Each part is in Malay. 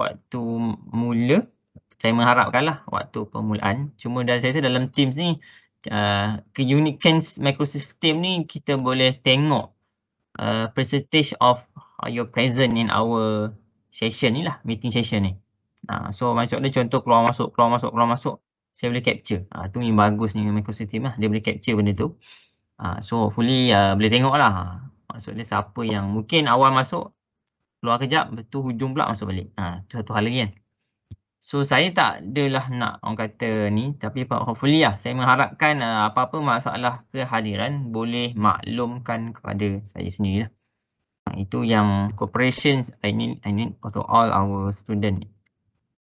waktu mula saya mengharapkanlah waktu permulaan cuma dan saya rasa dalam Teams ni uh, keunikan Microsoft Teams ni kita boleh tengok uh, percentage of your present in our session ni lah meeting session ni uh, so macam contoh keluar masuk keluar masuk keluar masuk saya boleh capture uh, tu yang bagus ni Microsoft Teams lah dia boleh capture benda tu uh, so hopefully uh, boleh tengok lah maksudnya siapa yang mungkin awal masuk keluar kejap tu hujung pula masuk balik. Ha, tu satu hal lagi kan. So saya tak adalah nak orang kata ni tapi hopefully lah saya mengharapkan uh, apa-apa masalah kehadiran boleh maklumkan kepada saya sendiri lah. Ha, itu yang cooperation I need, I need to all our student.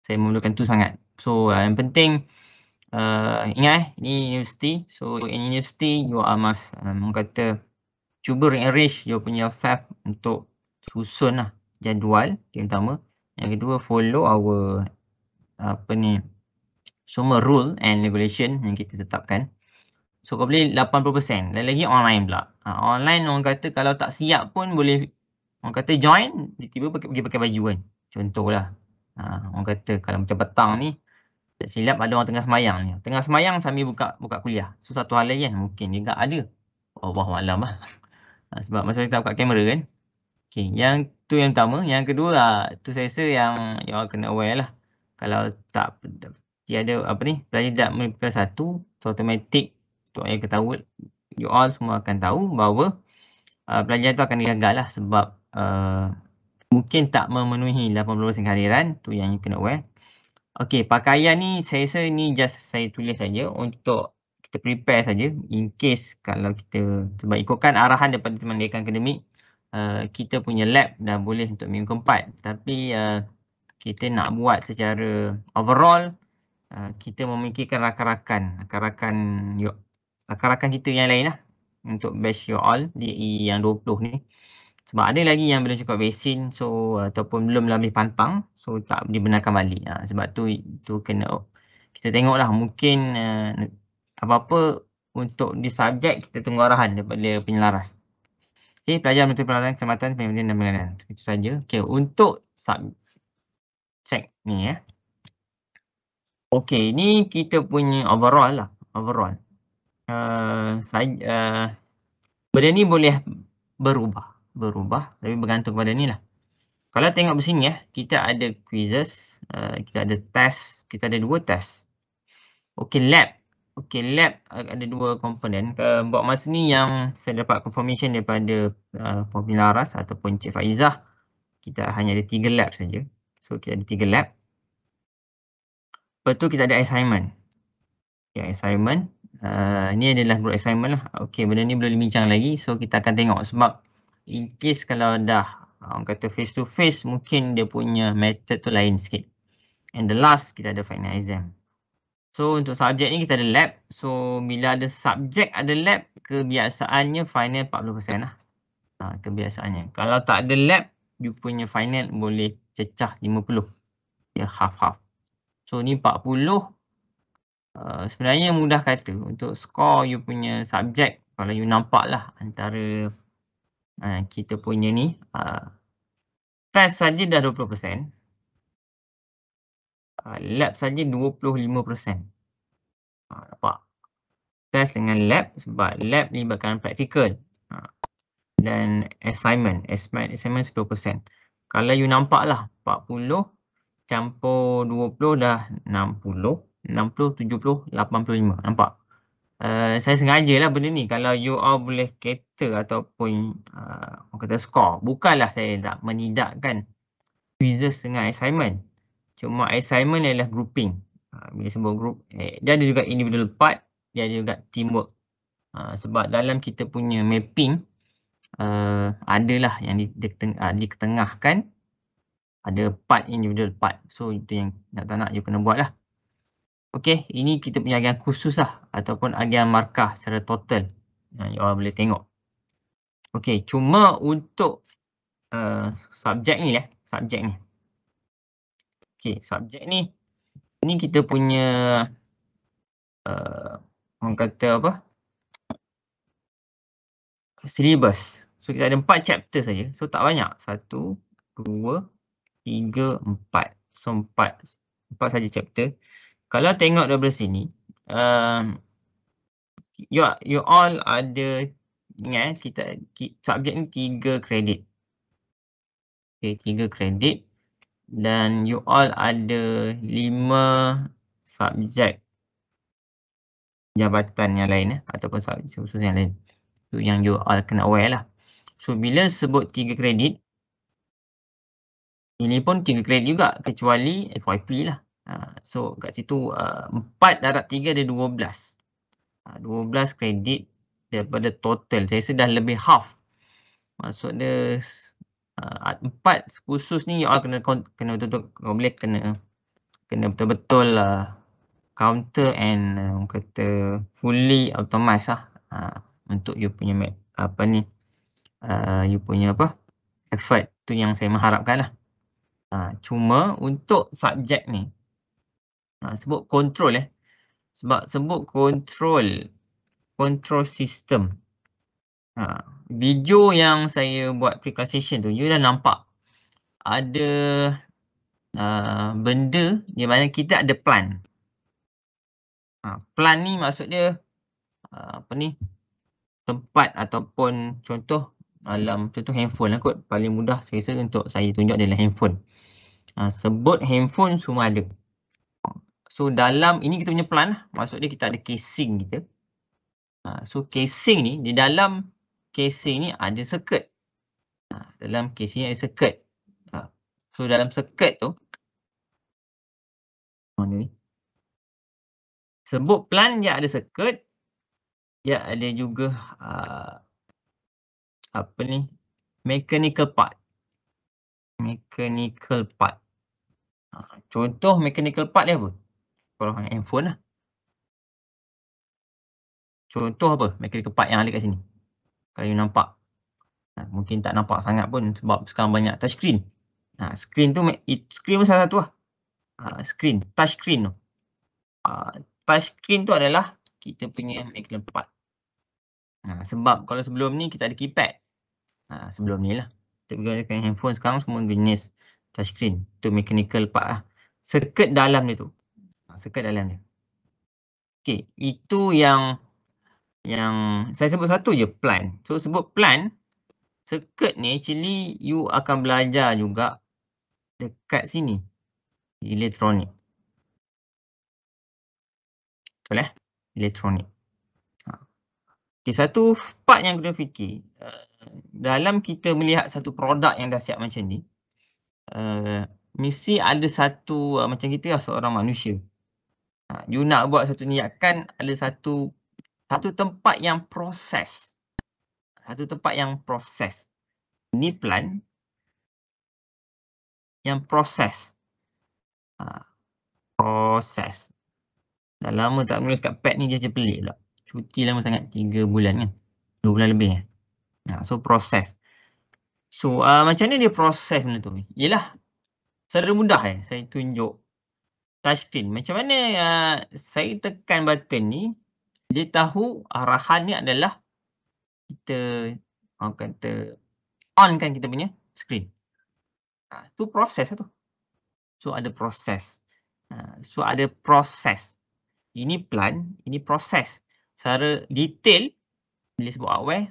Saya memerlukan tu sangat. So uh, yang penting uh, ingat eh ni universiti. So in university you are must um, orang kata cuba arrange you punya self untuk susun lah jadual yang pertama yang kedua follow our apa ni semua rule and regulation yang kita tetapkan so kau boleh 80% dan lagi online pula ha, online orang kata kalau tak siap pun boleh orang kata join tiba-tiba pergi pakai, pakai baju kan contohlah ha, orang kata kalau macam petang ni tak silap ada orang tengah semayang ni. Tengah semayang sambil buka buka kuliah. So satu hal lagi kan mungkin juga ada. Allah oh, malam lah. Ha, sebab masa kita buka kamera kan. Okay, yang tu yang pertama. Yang kedua lah, tu saya rasa yang you all kena aware lah. Kalau tak, dia ada apa ni, pelajar tak melibatkan satu, so automatic tu yang ketahui, you all semua akan tahu bahawa uh, pelajar tu akan gagal lah sebab uh, mungkin tak memenuhi 80% kehadiran, tu yang you kena aware. Okay, pakaian ni saya rasa ni just saya tulis saja untuk kita prepare saja in case kalau kita sebab ikutkan arahan daripada teman dekan akademik uh, kita punya lab dah boleh untuk minggu keempat tapi uh, kita nak buat secara overall uh, kita memikirkan rakan-rakan rakan-rakan yuk rakan-rakan kita yang lain lah untuk batch you all di yang 20 ni sebab ada lagi yang belum cukup vaksin so ataupun belum lebih lah pantang so tak dibenarkan balik ha, sebab tu tu kena oh, kita tengoklah mungkin uh, apa-apa untuk di subjek kita tunggu arahan daripada penyelaras Okey, pelajar menteri peralatan keselamatan penyelidikan dan penyelidikan. Itu saja. Okey, untuk sub check ni ya. Okey, ini kita punya overall lah. Overall. Uh, saya, uh, benda ni boleh berubah. Berubah. Tapi bergantung kepada ni lah. Kalau tengok di sini ya, kita ada quizzes, uh, kita ada test, kita ada dua test. Okey, lab. Okay, lab uh, ada dua komponen. Uh, buat masa ni yang saya dapat confirmation daripada uh, Formula Aras ataupun Cik Faizah, kita hanya ada tiga lab saja. So, kita ada tiga lab. Lepas tu kita ada assignment. Okay, assignment. Uh, ni adalah group assignment lah. Okay, benda ni belum dibincang lagi. So, kita akan tengok sebab in case kalau dah orang kata face to face, mungkin dia punya method tu lain sikit. And the last, kita ada final exam. So untuk subjek ni kita ada lab. So bila ada subjek ada lab, kebiasaannya final 40% lah. Ha, kebiasaannya. Kalau tak ada lab, you punya final boleh cecah 50. Ya half-half. So ni 40. Uh, sebenarnya mudah kata untuk score you punya subjek. Kalau you nampak lah antara uh, kita punya ni. Uh, test saja dah 20%. Ah, lab saja 25%. Ha, ah, nampak? Test dengan lab sebab lab melibatkan praktikal. Ha, dan assignment. Assignment, assignment 10%. Kalau you nampak lah eh, 40 campur 20 dah 60. 60, 70, 85. Nampak? Uh, saya sengaja lah benda ni kalau you all boleh cater ataupun uh, kata score. Bukanlah saya tak menidakkan quizzes dengan assignment. Cuma assignment ialah grouping. Ha, bila sebuah group, eh, dia ada juga individual part, dia ada juga teamwork. Ha, sebab dalam kita punya mapping, eh, adalah yang di ah, diketengahkan ada part individual part. So itu yang nak tak nak you kena buat lah. Okay, ini kita punya agian khusus lah ataupun agian markah secara total yang you all boleh tengok. Okay, cuma untuk uh, subjek ni lah, subjek ni. Okey, subjek ni. Ni kita punya uh, orang kata apa? Syllabus. So kita ada empat chapter saja. So tak banyak. Satu, dua, tiga, empat. So empat. Empat saja chapter. Kalau tengok daripada sini, um, you, you all ada ingat kita subjek ni tiga kredit. Okay, tiga kredit dan you all ada lima subjek jabatan yang lain eh, ataupun subjek khusus yang lain tu yang you all kena aware lah. So bila sebut tiga kredit, ini pun tiga kredit juga kecuali FYP lah. Uh, so kat situ uh, empat uh, darab tiga ada dua belas. Ha, dua belas kredit daripada total. Saya rasa dah lebih half. Maksudnya uh, empat khusus ni you all kena kena betul-betul kena, boleh kena kena betul-betul uh, counter and um, kata fully automize lah uh, untuk you punya apa ni uh, you punya apa effort tu yang saya mengharapkan lah uh, cuma untuk subjek ni uh, sebut control eh sebab sebut control control system Ha, video yang saya buat pre-classation tu, you dah nampak ada uh, benda di mana kita ada plan. Ha, plan ni maksudnya uh, apa ni? Tempat ataupun contoh dalam contoh handphone lah kot. Paling mudah saya rasa untuk saya tunjuk adalah handphone. Ha, sebut handphone semua ada. So dalam ini kita punya plan lah. Maksudnya kita ada casing kita. Ha, so casing ni di dalam casing ni ada circuit. Ha, dalam casing ni ada circuit. Ha, so dalam circuit tu mana ni? Sebut plan dia ada circuit. Dia ada juga uh, apa ni? Mechanical part. Mechanical part. Ha, contoh mechanical part dia apa? Kalau handphone lah. Contoh apa mechanical part yang ada kat sini? kalau you nampak. Ha, mungkin tak nampak sangat pun sebab sekarang banyak touchscreen. Ha, screen tu, it, screen pun salah satu lah. Ha, screen, touchscreen tu. Ha, touchscreen tu adalah kita punya mic lempat. Ha, sebab kalau sebelum ni kita ada keypad. Ha, sebelum ni lah. Kita menggunakan handphone sekarang semua jenis touchscreen. Itu mechanical part lah. Circuit dalam dia tu. Ha, circuit dalam dia. Okay, itu yang yang saya sebut satu je plan. So sebut plan circuit ni actually you akan belajar juga dekat sini elektronik. Betul eh? Elektronik. Ha. Okay, satu part yang kena fikir. Uh, dalam kita melihat satu produk yang dah siap macam ni, uh, mesti ada satu uh, macam kita lah seorang manusia. Ha, you nak buat satu niatkan ada satu satu tempat yang proses satu tempat yang proses Ini plan yang proses ha, proses dah lama tak menulis kat pad ni dia macam pelik pula cuti lama sangat tiga bulan kan Dua bulan lebih kan ha, so proses so uh, macam ni dia proses benda tu ialah secara mudah eh saya tunjuk touchscreen macam mana uh, saya tekan button ni dia tahu arahan ni adalah kita orang kata on kan kita punya screen. Ha, tu proses tu. So ada proses. Ha, so ada proses. Ini plan, ini proses. Secara detail, bila sebut outware,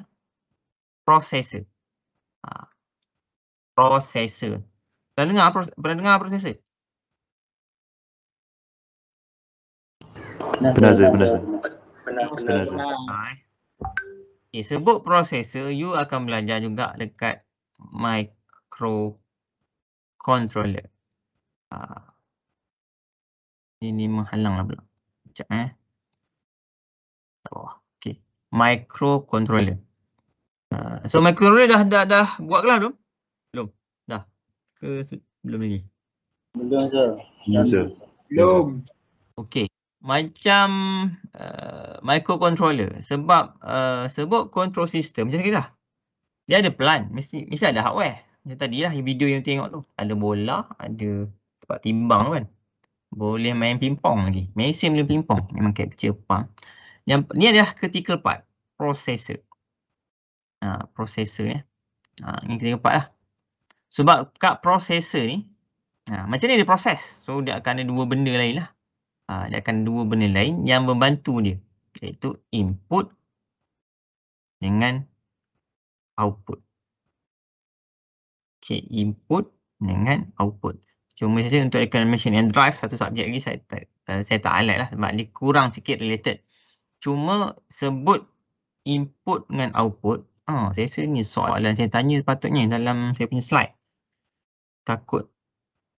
processor. Ha, processor. Pernah dengar, pernah dengar processor? Pernah, pernah, pernah. Benar-benar. Ha, Okay, eh, sebut processor, you akan belajar juga dekat microcontroller. Ha. Ini, ini menghalang lah pula. Sekejap eh. Oh, okay. Microcontroller. Uh, so microcontroller dah, dah, dah buat ke belum? Belum. Dah. Ke, belum lagi. Belum sir. Belum Belum. Okay macam uh, microcontroller sebab uh, sebut control system macam sekejap lah. dia ada pelan, mesti mesti ada hardware macam tadilah video yang tengok tu ada bola ada tempat timbang kan boleh main pingpong lagi mesin boleh pingpong memang capture pump yang ni ada critical part processor ha, processor ya ha, ini critical part lah sebab kat processor ni ha, macam ni dia proses so dia akan ada dua benda lain lah Aa, ah, dia akan dua benda lain yang membantu dia iaitu input dengan output. Okey, input dengan output. Cuma saja untuk recognition and drive satu subjek lagi saya tak uh, saya tak highlight lah sebab dia kurang sikit related. Cuma sebut input dengan output. Ah, saya rasa ni soalan saya tanya patutnya dalam saya punya slide. Takut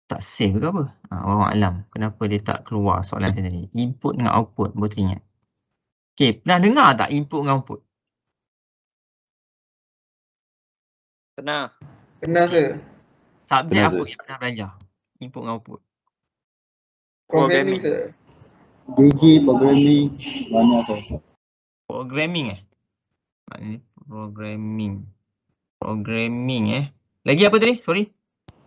tak save ke apa? Ha, orang alam. Kenapa dia tak keluar soalan saya tadi? Input dengan output boleh teringat. Okay, pernah dengar tak input dengan output? Pernah. Pernah ke? Subjek apa yang pernah belajar? Input dengan output. Programming, sir. Digi, programming, banyak tu. Programming eh? Maknanya programming. Programming eh? Lagi apa tadi? Sorry.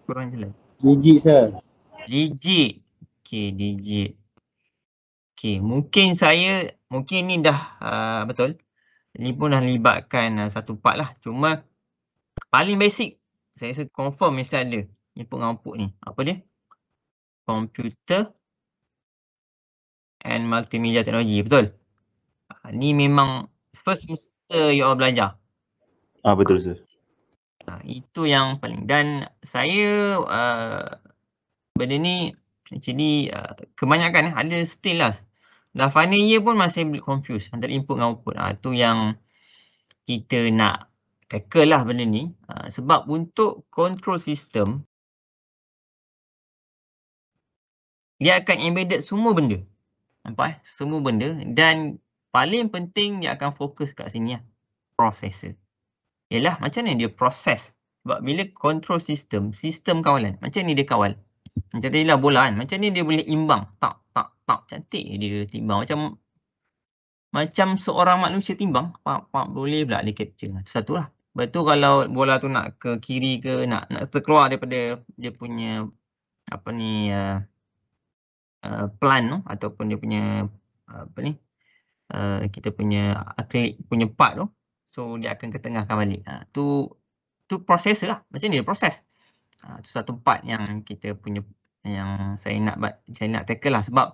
Kurang jelas. Jijik sah. Jijik. Okey, jijik. Okey, mungkin saya, mungkin ni dah uh, betul. Ni pun dah libatkan uh, satu part lah. Cuma paling basic, saya rasa confirm mesti ada. Ni pun ngampuk ni. Apa dia? Computer and Multimedia teknologi Betul? Uh, ni memang first semester you all belajar. Ah betul sir. Ha, itu yang paling. Dan saya uh, benda ni jadi uh, ah, kebanyakan ada still lah. Dah final year pun masih confused antara input dengan output. Ha, tu yang kita nak tackle lah benda ni. Ha, sebab untuk control system dia akan embedded semua benda. Nampak eh? Semua benda dan paling penting dia akan fokus kat sini lah. Processor ialah macam ni dia proses. Sebab bila control system, sistem kawalan, macam ni dia kawal. Macam tadi lah bola kan. Macam ni dia boleh imbang. Tak, tak, tak. Cantik dia timbang. Macam macam seorang manusia timbang. Pak, pak, boleh pula dia capture. satu lah. betul kalau bola tu nak ke kiri ke, nak nak terkeluar daripada dia punya apa ni uh, uh, plan tu ataupun dia punya uh, apa ni uh, kita punya atlet punya part tu So dia akan ketengahkan balik. Ha, tu tu proses lah. Macam ni dia proses. Ha, tu satu part yang kita punya yang saya nak saya nak tackle lah sebab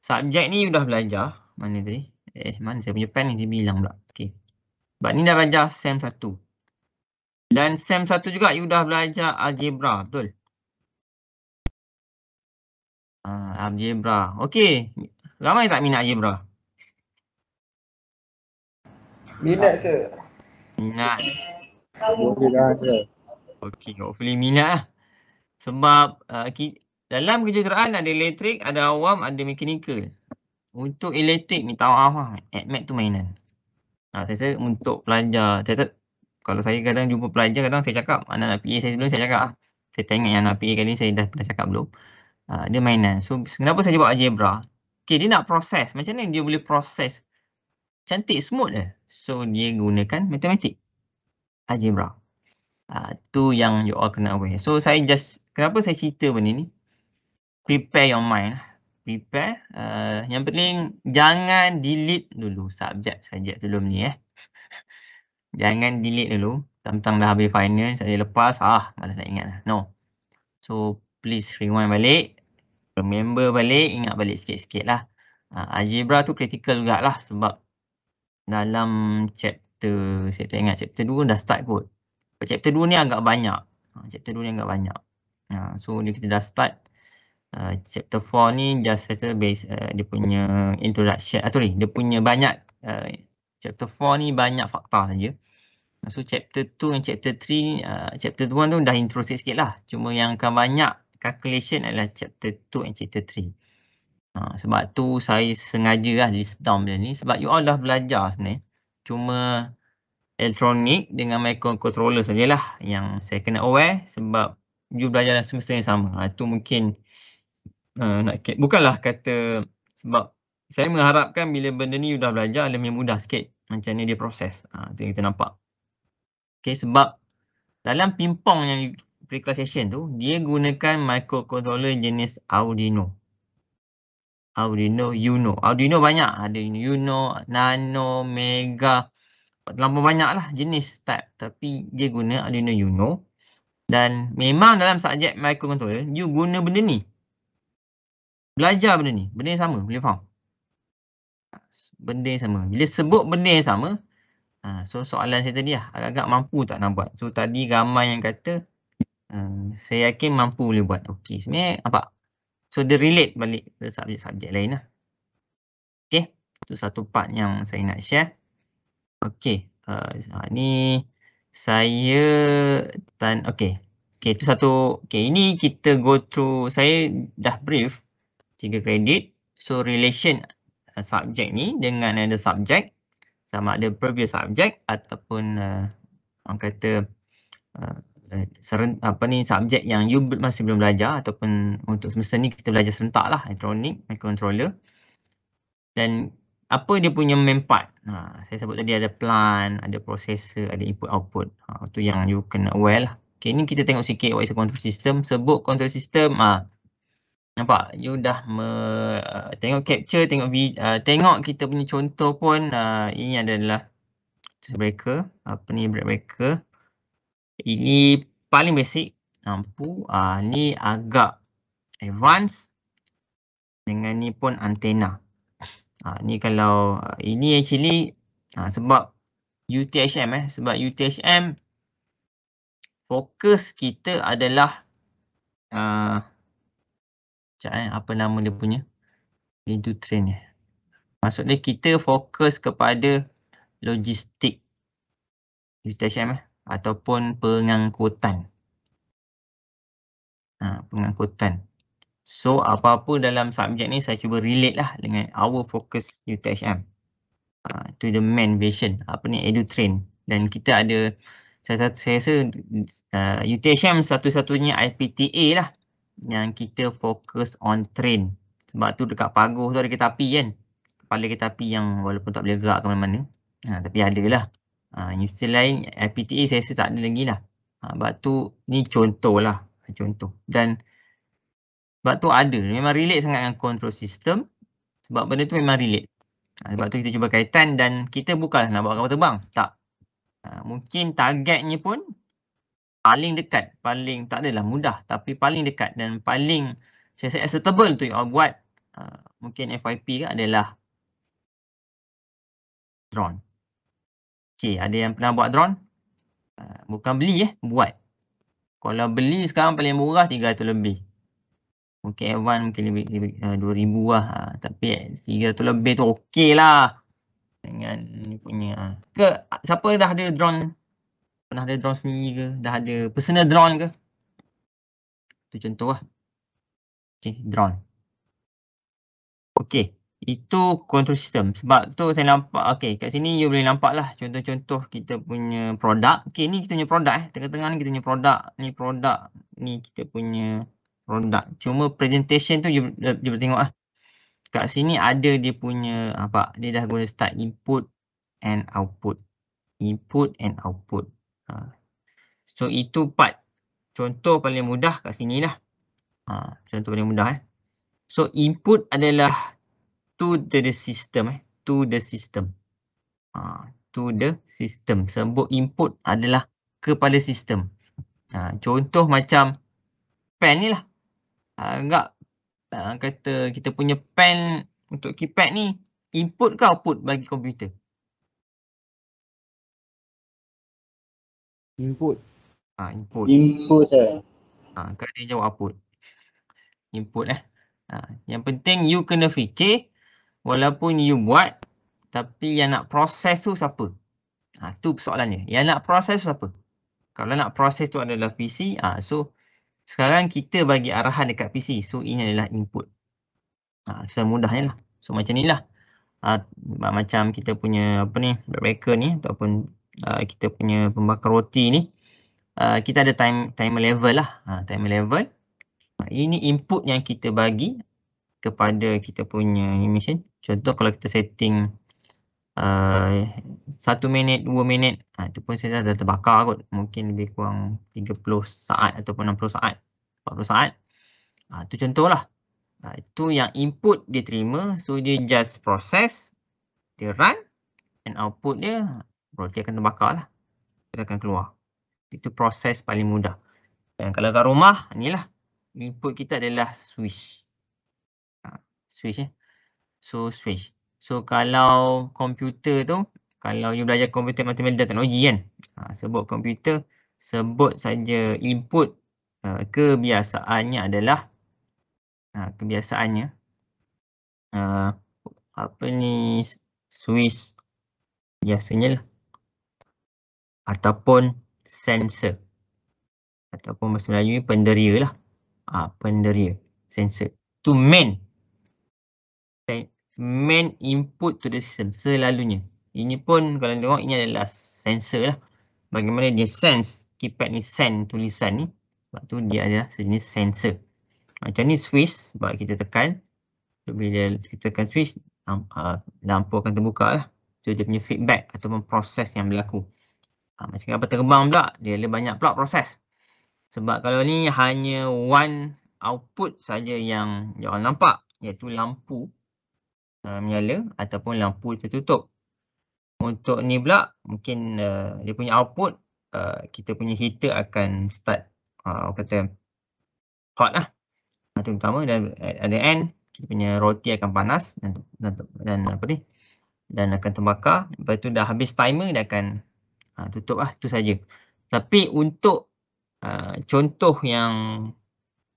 subjek ni dah belajar. Mana tadi? Eh mana saya punya pen ni dia bilang pula. Okay. Sebab ni dah belajar SEM 1. Dan SEM 1 juga you dah belajar algebra. Betul? Uh, algebra. Okay. Ramai tak minat algebra? Uh, Minat se. Minat. Lah, Okey, hopefully minat lah. Sebab uh, ki- dalam kerja ada elektrik, ada awam, ada mekanikal. Untuk elektrik minta maaf lah. Admat tu mainan. Ha, saya rasa untuk pelajar, saya tak, kalau saya kadang jumpa pelajar, kadang saya cakap anak nak PA saya sebelum, saya cakap lah. Saya tak yang anak PA kali ni saya dah pernah cakap belum. Uh, dia mainan. So, kenapa saya buat algebra? Okay, dia nak proses. Macam mana dia boleh proses cantik smooth eh. So dia gunakan matematik. Algebra. Ah uh, tu yang you all kena aware. So saya just kenapa saya cerita benda ni? Prepare your mind. Lah. Prepare. Uh, yang penting jangan delete dulu subjek saja dulu ni eh. jangan delete dulu. Tentang dah habis final saya lepas ah malas nak ingat lah. No. So please rewind balik. Remember balik, ingat balik sikit-sikit lah. Uh, ah, algebra tu critical juga lah sebab dalam chapter, saya tak ingat chapter 2 dah start kot. Chapter 2 ni agak banyak. Ha, chapter 2 ni agak banyak. Ha, so ni kita dah start. Uh, chapter 4 ni just as a base, uh, dia punya introduction, uh, ah, sorry, dia punya banyak. Uh, chapter 4 ni banyak fakta saja. So chapter 2 dan chapter 3, uh, chapter 1 tu dah intro sikit lah. Cuma yang akan banyak calculation adalah chapter 2 and chapter 3. Ha, sebab tu saya sengaja lah list down benda ni sebab you all dah belajar ni, Cuma elektronik dengan microcontroller sajalah yang saya kena aware sebab you belajar dalam semester yang sama. Ha, tu mungkin uh, nak bukanlah kata sebab saya mengharapkan bila benda ni you dah belajar lebih mudah sikit macam ni dia proses. Ha, tu yang kita nampak. Okay sebab dalam pimpong yang pre-class session tu dia gunakan microcontroller jenis Arduino. Arduino Uno. Arduino banyak. Ada Uno, Nano, Mega. Terlalu banyak lah jenis type. Tapi dia guna Arduino Uno. Dan memang dalam subjek microcontroller, you guna benda ni. Belajar benda ni. Benda yang sama. Boleh faham? Benda yang sama. Bila sebut benda yang sama, ha, so soalan saya tadi lah. Agak-agak mampu tak nak buat. So tadi ramai yang kata, ha, saya yakin mampu boleh buat. Okey. Sebenarnya, nampak? So dia relate balik ke subjek-subjek lain lah. Okay. Itu satu part yang saya nak share. Okay. Uh, ni saya tan. okay. Okay itu satu. Okay ini kita go through. Saya dah brief tiga kredit. So relation uh, subjek ni dengan another subjek. Sama ada previous subjek ataupun uh, orang kata uh, apa ni subjek yang you masih belum belajar ataupun untuk semester ni kita belajar serentak lah elektronik, microcontroller dan apa dia punya main part ha, saya sebut tadi ada plan ada processor ada input output ha, tu yang you kena aware lah okay, ni kita tengok sikit what is a control system sebut control system ah ha, nampak you dah me, uh, tengok capture tengok uh, tengok kita punya contoh pun uh, ini adalah breaker apa ni breaker ini paling basic. Lampu. Uh, ni agak advance. Dengan ni pun antena. Uh, ni kalau uh, ini actually uh, sebab UTHM eh. Sebab UTHM fokus kita adalah sekejap eh apa nama dia punya. Pintu train eh. Maksudnya kita fokus kepada logistik UTHM eh ataupun pengangkutan. Ha, pengangkutan. So apa-apa dalam subjek ni saya cuba relate lah dengan our focus UTHM. Ha, to the main vision. Apa ni edu Dan kita ada saya, saya, saya rasa ha, uh, UTHM satu-satunya IPTA lah yang kita fokus on train. Sebab tu dekat pagoh tu ada kita api kan. Kepala kita api yang walaupun tak boleh gerak ke mana-mana. Ha, tapi ada lah. Ha, universiti lain LPTA eh, saya rasa tak ada lagi lah. Ha, sebab tu ni contoh lah. Ha, contoh. Dan sebab tu ada. Memang relate sangat dengan control system. Sebab benda tu memang relate. Sebab tu kita cuba kaitan dan kita bukanlah nak buat kapal terbang. Tak. Mungkin targetnya pun paling dekat. Paling tak adalah mudah tapi paling dekat dan paling saya rasa acceptable tu yang all buat. Mungkin FIP ke adalah drone. Okey, ada yang pernah buat drone? Uh, bukan beli eh, buat. Kalau beli sekarang paling murah 300 lebih. Mungkin Evan mungkin lebih, lebih uh, eh, 2000 lah. Uh, tapi 300 lebih tu okey lah. Dengan ni punya. Uh. Ke, siapa dah ada drone? Pernah ada drone sendiri ke? Dah ada personal drone ke? Tu contoh lah. Okey, drone. Okey, itu control system sebab tu saya nampak okey kat sini you boleh nampak lah contoh-contoh kita punya produk okey ni kita punya produk eh tengah-tengah ni kita punya produk ni produk ni kita punya produk cuma presentation tu you, you boleh tengok lah kat sini ada dia punya apa dia dah guna start input and output input and output ha. so itu part contoh paling mudah kat sinilah ha, contoh paling mudah eh so input adalah to the, the system eh to the system ha, to the system sebut input adalah kepada sistem ha, contoh macam pen ni lah agak ha, ha, kata kita punya pen untuk keypad ni input ke output bagi komputer input ha, input input eh. ha, kan dia jawab output input eh ha, yang penting you kena fikir walaupun you buat tapi yang nak proses tu siapa? Ha, tu persoalannya. Yang nak proses tu siapa? Kalau nak proses tu adalah PC, ha, so sekarang kita bagi arahan dekat PC. So ini adalah input. Ah ha, semudahnya lah. So macam inilah. Ha, macam kita punya apa ni, breaker ni ataupun ha, kita punya pembakar roti ni. Ha, kita ada time time level lah. Ha, time level. Ha, ini input yang kita bagi kepada kita punya machine. Contoh kalau kita setting uh, satu minit, dua minit, ha, itu pun saya dah terbakar kot. Mungkin lebih kurang 30 saat ataupun 60 saat, 40 saat. Ha, itu ha, contohlah. Ha, itu yang input dia terima. So dia just process, dia run and output dia berarti akan terbakar lah. Dia akan keluar. Itu proses paling mudah. Dan kalau kat rumah, ni lah Input kita adalah switch. Ha, switch eh. So switch. So kalau komputer tu, kalau you belajar komputer matematik dan teknologi kan, ha, sebut komputer, sebut saja input uh, kebiasaannya adalah uh, kebiasaannya uh, apa ni switch biasanya lah ataupun sensor ataupun bahasa Melayu penderia lah ha, penderia sensor to main main input to the system selalunya. Ini pun kalau tengok ini adalah sensor lah. Bagaimana dia sense, keypad ni send tulisan ni. Sebab tu dia adalah sejenis sensor. Macam ni switch sebab kita tekan. So, bila kita tekan switch, ah, lampu akan terbuka lah. So dia punya feedback ataupun proses yang berlaku. Ah, macam apa terbang pula, dia ada banyak pula proses. Sebab kalau ni hanya one output saja yang dia orang nampak iaitu lampu Uh, menyala ataupun lampu tertutup. Untuk ni pula mungkin uh, dia punya output uh, kita punya heater akan start uh, kata hot lah. Itu pertama dan at the end kita punya roti akan panas dan, dan, dan apa ni dan akan terbakar. Lepas tu dah habis timer dia akan uh, tutup lah tu saja. Tapi untuk uh, contoh yang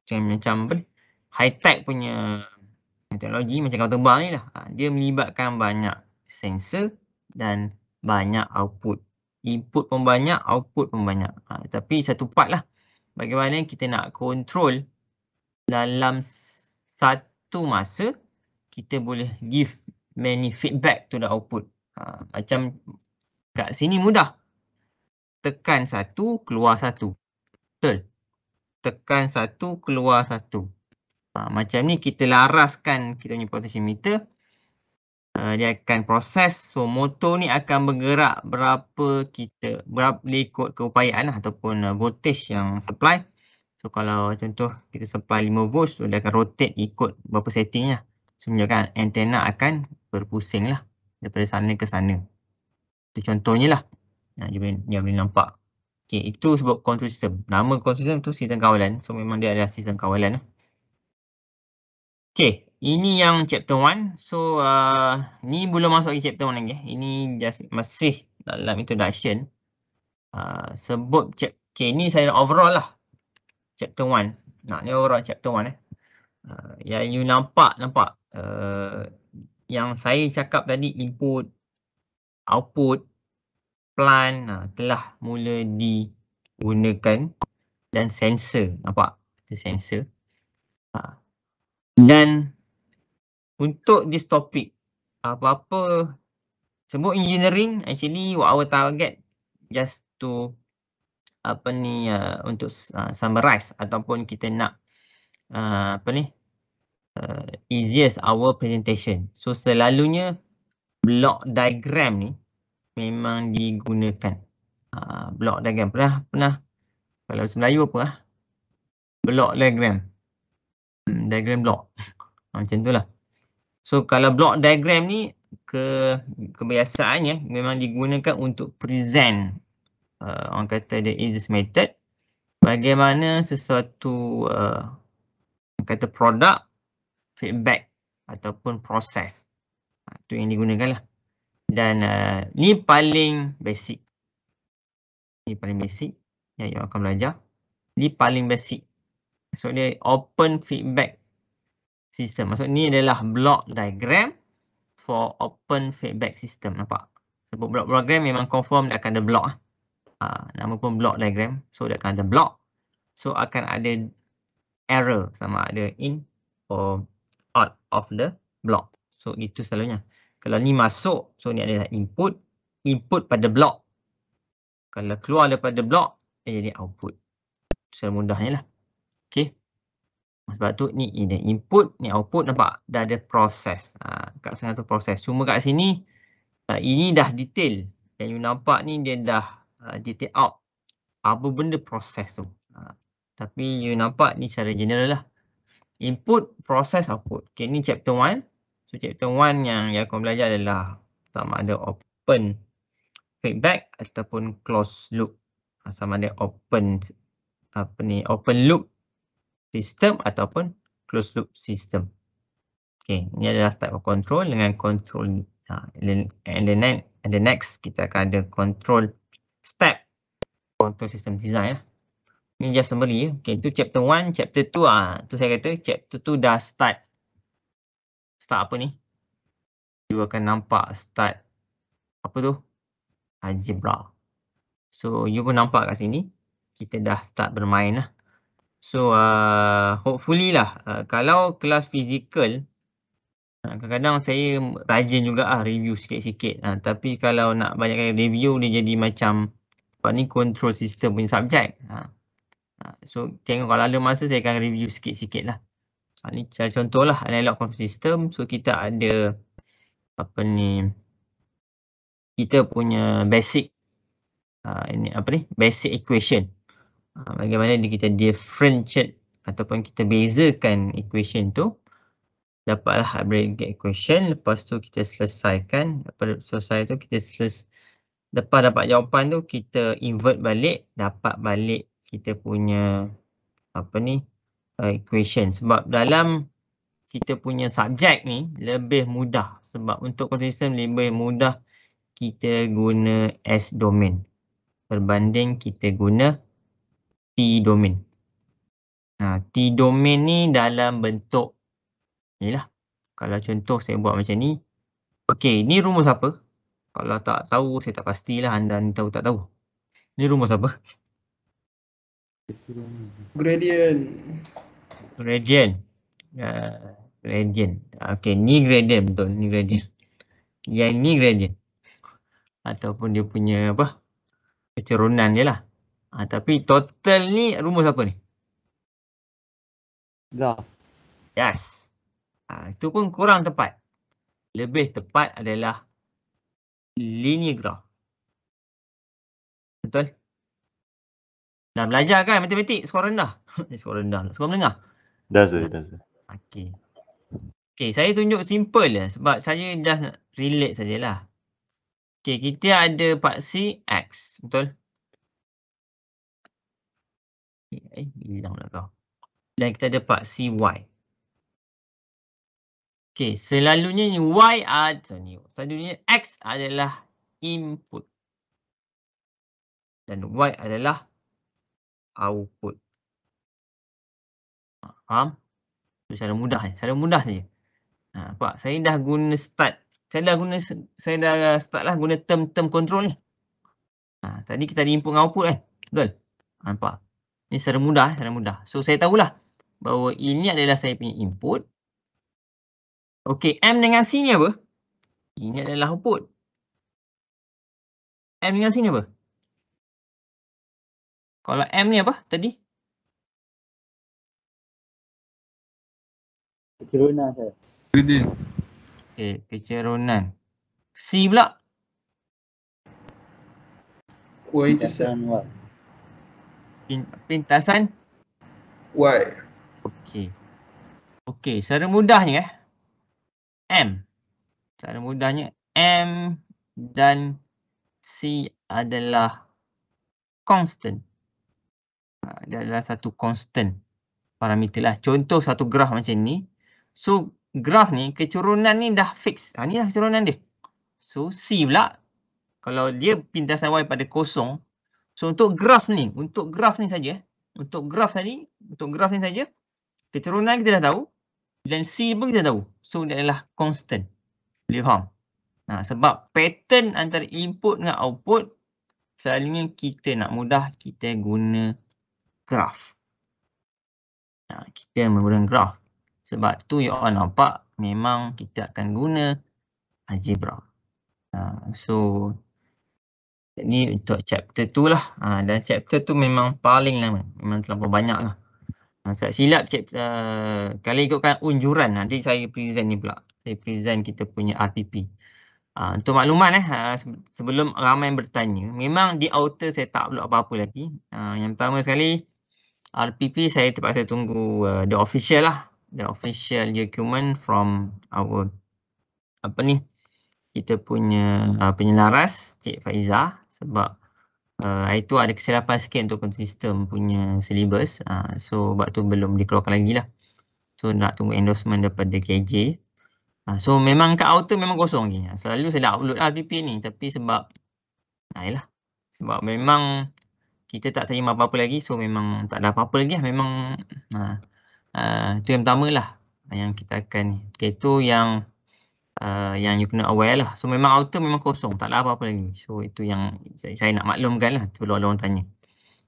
macam, macam apa ni, high tech punya teknologi macam kaun terbang ni lah. Ha, dia melibatkan banyak sensor dan banyak output. Input pun banyak, output pun banyak. Ha, tapi satu part lah. Bagaimana kita nak control dalam satu masa kita boleh give many feedback to the output. Ha, macam kat sini mudah. Tekan satu, keluar satu. Betul. Tekan satu, keluar satu. Ha, macam ni kita laraskan kita punya potensi meter. Uh, dia akan proses. So motor ni akan bergerak berapa kita, berapa ikut keupayaan lah, ataupun uh, voltage yang supply. So kalau contoh kita supply 5 volt, so dia akan rotate ikut berapa settingnya. Lah. So menunjukkan antena akan berpusing lah daripada sana ke sana. Itu contohnya lah. Nah, dia, boleh, dia boleh nampak. Okay, itu sebab control system. Nama control system tu sistem kawalan. So memang dia adalah sistem kawalan lah. Okay, ini yang chapter 1. So, uh, ni belum masuk ke chapter 1 lagi. Eh. Ini just masih dalam introduction. Uh, sebut Chapter. okay, ni saya overall lah. Chapter 1. Nak ni overall chapter 1 eh. Uh, yang you nampak, nampak. Uh, yang saya cakap tadi input, output, plan uh, telah mula digunakan dan sensor. Nampak? sensor. Uh, dan untuk this topic, apa-apa semua engineering actually what our target just to apa ni uh, untuk uh, summarize ataupun kita nak uh, apa ni uh, easiest our presentation. So selalunya block diagram ni memang digunakan. Uh, block diagram pernah pernah kalau Melayu apa lah? Block diagram. Hmm, diagram block ha, macam tu lah so kalau block diagram ni ke kebiasaannya memang digunakan untuk present uh, orang kata the is method bagaimana sesuatu uh, orang kata produk feedback ataupun proses tu yang digunakan lah dan uh, ni paling basic ni paling basic yang you akan belajar ni paling basic Maksud dia open feedback system. Maksud ni adalah block diagram for open feedback system. Nampak? Sebut block diagram memang confirm dia akan ada block. Uh, nama pun block diagram. So dia akan ada block. So akan ada error sama ada in or out of the block. So itu selalunya. Kalau ni masuk, so ni adalah input. Input pada block. Kalau keluar daripada block, dia jadi output. Secara mudahnya lah. Okay. Sebab tu ni ini input, ni output nampak dah ada proses. Ha, kat sana tu proses. Cuma kat sini ha, ini dah detail. Yang you nampak ni dia dah uh, detail out apa benda proses tu. Ha, tapi you nampak ni secara general lah. Input, proses, output. Okay ni chapter 1. So chapter 1 yang you akan belajar adalah sama ada open feedback ataupun close loop. Ha, sama ada open apa ni open loop sistem ataupun closed loop sistem. Okay, ini adalah type of control dengan control. Ha, and then and the next kita akan ada control step control system design lah. Ini just summary ya. Okay, itu chapter 1, chapter 2 ah. Ha. Tu saya kata chapter 2 dah start. Start apa ni? You akan nampak start apa tu? Algebra. So, you pun nampak kat sini. Kita dah start bermain lah. So uh, hopefully lah uh, kalau kelas fizikal uh, kadang-kadang saya rajin juga ah review sikit-sikit uh, tapi kalau nak banyakkan review dia jadi macam apa ni control system punya subjek. Uh, ah, ah, so tengok kalau ada masa saya akan review sikit-sikit lah. Uh, ni contoh lah analog control system. So kita ada apa ni kita punya basic uh, ini apa ni basic equation. Ah, bagaimana kita differentiate ataupun kita bezakan equation tu dapatlah aggregate equation lepas tu kita selesaikan lepas selesai tu kita selesai lepas dapat jawapan tu kita invert balik dapat balik kita punya apa ni eh, equation sebab dalam kita punya subjek ni lebih mudah sebab untuk quantum lebih mudah kita guna S domain berbanding kita guna T-domain. Ha, T-domain ni dalam bentuk ni lah. Kalau contoh saya buat macam ni. Okey, ni rumus apa? Kalau tak tahu, saya tak pastilah anda ni tahu tak tahu. Ni rumus apa? Gradient. Gradient. Uh, gradient. Okey, ni gradient betul. Ni gradient. Yang ni gradient. Ataupun dia punya apa? Kecerunan dia lah. Ha, tapi total ni rumus apa ni? Graf. Yes. Ha, itu pun kurang tepat. Lebih tepat adalah linear graph. Betul? Dah belajar kan matematik skor rendah? skor rendah Skor menengah? Dah sudah, dah saya. Okay. Okay, saya tunjuk simple lah sebab saya dah relate sajalah. Okay, kita ada paksi X. Betul? eh hilang eh, lah kau. Dan kita dapat CY. Okey, selalunya ni Y ad, ni selalunya X adalah input. Dan Y adalah output. Faham? Itu cara mudah ni, cara mudah saja. Ha, nampak, saya dah guna start. Saya dah guna, saya dah start lah guna term-term control ni. Ha, tadi kita ada input dengan output kan? Betul? Ha, nampak? Ini secara mudah, eh, secara mudah. So saya tahulah bahawa ini adalah saya punya input. Okay, M dengan C ni apa? Ini adalah output. M dengan C ni apa? Kalau M ni apa tadi? Kecerunan saya. Gradient. Okey, kecerunan. C pula? Kuintesan pintasan Y. Okey. Okey, secara mudahnya eh. M. Secara mudahnya M dan C adalah constant. Ha, dia adalah satu constant parameter lah. Contoh satu graf macam ni. So, graf ni kecurunan ni dah fix. Ha, ni lah kecurunan dia. So, C pula. Kalau dia pintasan Y pada kosong, So untuk graf ni, untuk graf ni saja, untuk graf tadi, untuk graf ni saja, keturunan kita dah tahu dan C pun kita tahu. So dia adalah constant. Boleh faham? Ha, sebab pattern antara input dengan output selalunya kita nak mudah kita guna graf. Ha, kita menggunakan graf. Sebab tu you ya all nampak memang kita akan guna algebra. Ha, so ni untuk chapter tu lah. Ha, dan chapter tu memang paling lama. Memang terlalu banyak lah. Ha, saya silap chapter. Uh, kalau ikutkan unjuran nanti saya present ni pula. Saya present kita punya RPP. Ha, untuk makluman eh, ha, sebelum ramai yang bertanya. Memang di outer saya tak upload apa-apa lagi. Ha, yang pertama sekali RPP saya terpaksa tunggu uh, the official lah. The official document from our apa ni kita punya uh, penyelaras Cik Faizah sebab uh, itu ada kesilapan sikit untuk sistem punya syllabus. Uh, so sebab tu belum dikeluarkan lagi lah. So nak tunggu endorsement daripada KJ. Uh, so memang kat outer memang kosong lagi. Uh, selalu saya dah upload RPP lah ni tapi sebab ayalah. Sebab memang kita tak terima apa-apa lagi so memang tak ada apa-apa lagi lah. Memang uh, uh, tu yang pertama lah yang kita akan ni. Okay tu yang uh, yang you kena aware lah. So memang outer memang kosong, tak ada lah apa-apa lagi. So itu yang saya, saya nak maklumkan lah sebelum orang tanya.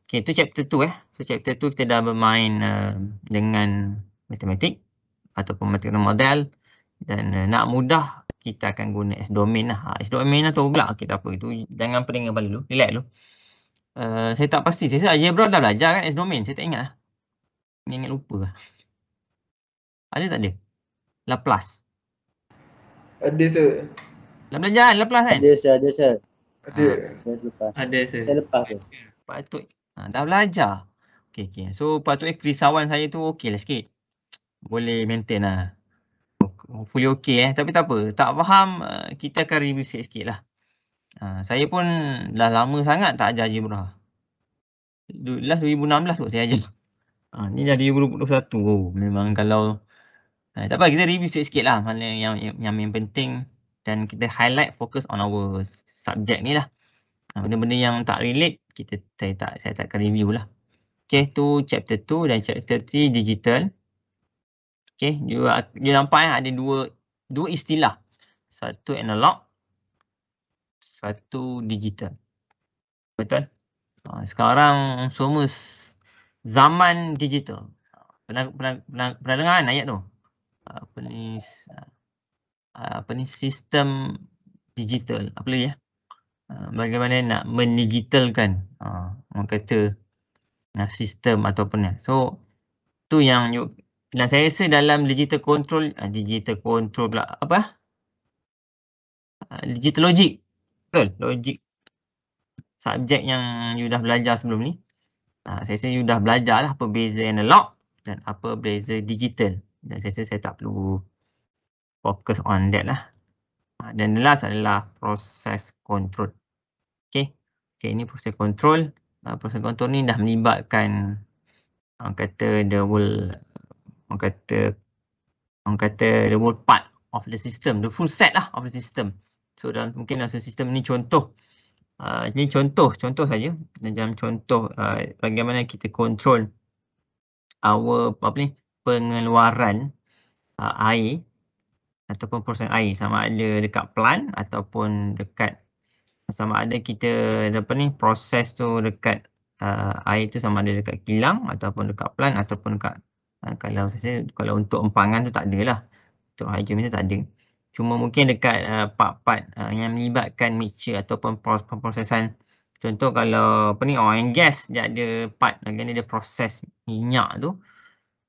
Okay, itu chapter 2 eh. So chapter 2 kita dah bermain uh, dengan matematik ataupun matematik model dan uh, nak mudah kita akan guna S domain lah. S domain lah tu pula lah kita apa itu. Jangan pening kepala dulu, relax dulu. Uh, saya tak pasti, saya rasa algebra dah belajar kan S domain, saya tak ingat lah. Ingat, lupa lah. Ada tak ada? Laplace. Ada sir. Dalam belanjaan lepas kan? Ada sir, ada sir. Ada. Ah, ada sir. Saya lepas tu. Patut. Ha, dah belajar. Okey okey. So patutnya eh, kerisauan saya tu okey lah sikit. Boleh maintain lah. Hopefully okey eh. Tapi tak apa. Tak faham eh, kita akan review sikit-sikit lah. Ha, saya pun dah lama sangat tak ajar Jibra. Last 2016 kot saya ajar. Ha, ni dah 2021. Oh, memang kalau Uh, tak apa kita review sikit-sikit lah mana yang, yang, yang main penting dan kita highlight fokus on our subject ni lah. Ha, benda-benda yang tak relate, kita saya tak saya takkan review lah. Okay, tu chapter 2 dan chapter 3 digital. Okay, you, you nampak eh, ada dua dua istilah. Satu analog, satu digital. Betul? Ha, sekarang semua zaman digital. Pernah, pernah, pernah, pernah dengar kan ayat tu? apa ni ah, apa ni sistem digital apa lagi ya bagaimana nak mendigitalkan ah, orang kata sistem ataupun so tu yang you, dan saya rasa dalam digital control digital control pula apa digital logic betul logic subjek yang you dah belajar sebelum ni saya rasa you dah belajar apa beza analog dan apa beza digital dan saya rasa saya tak perlu fokus on that lah. Ah, dan the last adalah proses control. Okay. Okay, ini proses control. Uh, proses control ni dah melibatkan orang kata the whole orang kata orang kata the whole part of the system, the full set lah of the system. So dalam mungkin dalam sistem ni contoh uh, ah, ini contoh, contoh saja dalam contoh uh, bagaimana kita control our apa ni pengeluaran uh, air ataupun prosen air sama ada dekat plant ataupun dekat sama ada kita apa ni proses tu dekat uh, air tu sama ada dekat kilang ataupun dekat plant ataupun dekat uh, kalau saya kalau untuk empangan tu tak ada lah untuk hydrogen tu tak ada cuma mungkin dekat uh, part-part uh, yang melibatkan mixture ataupun pemprosesan contoh kalau apa ni oil and gas dia ada part lagi ni dia proses minyak tu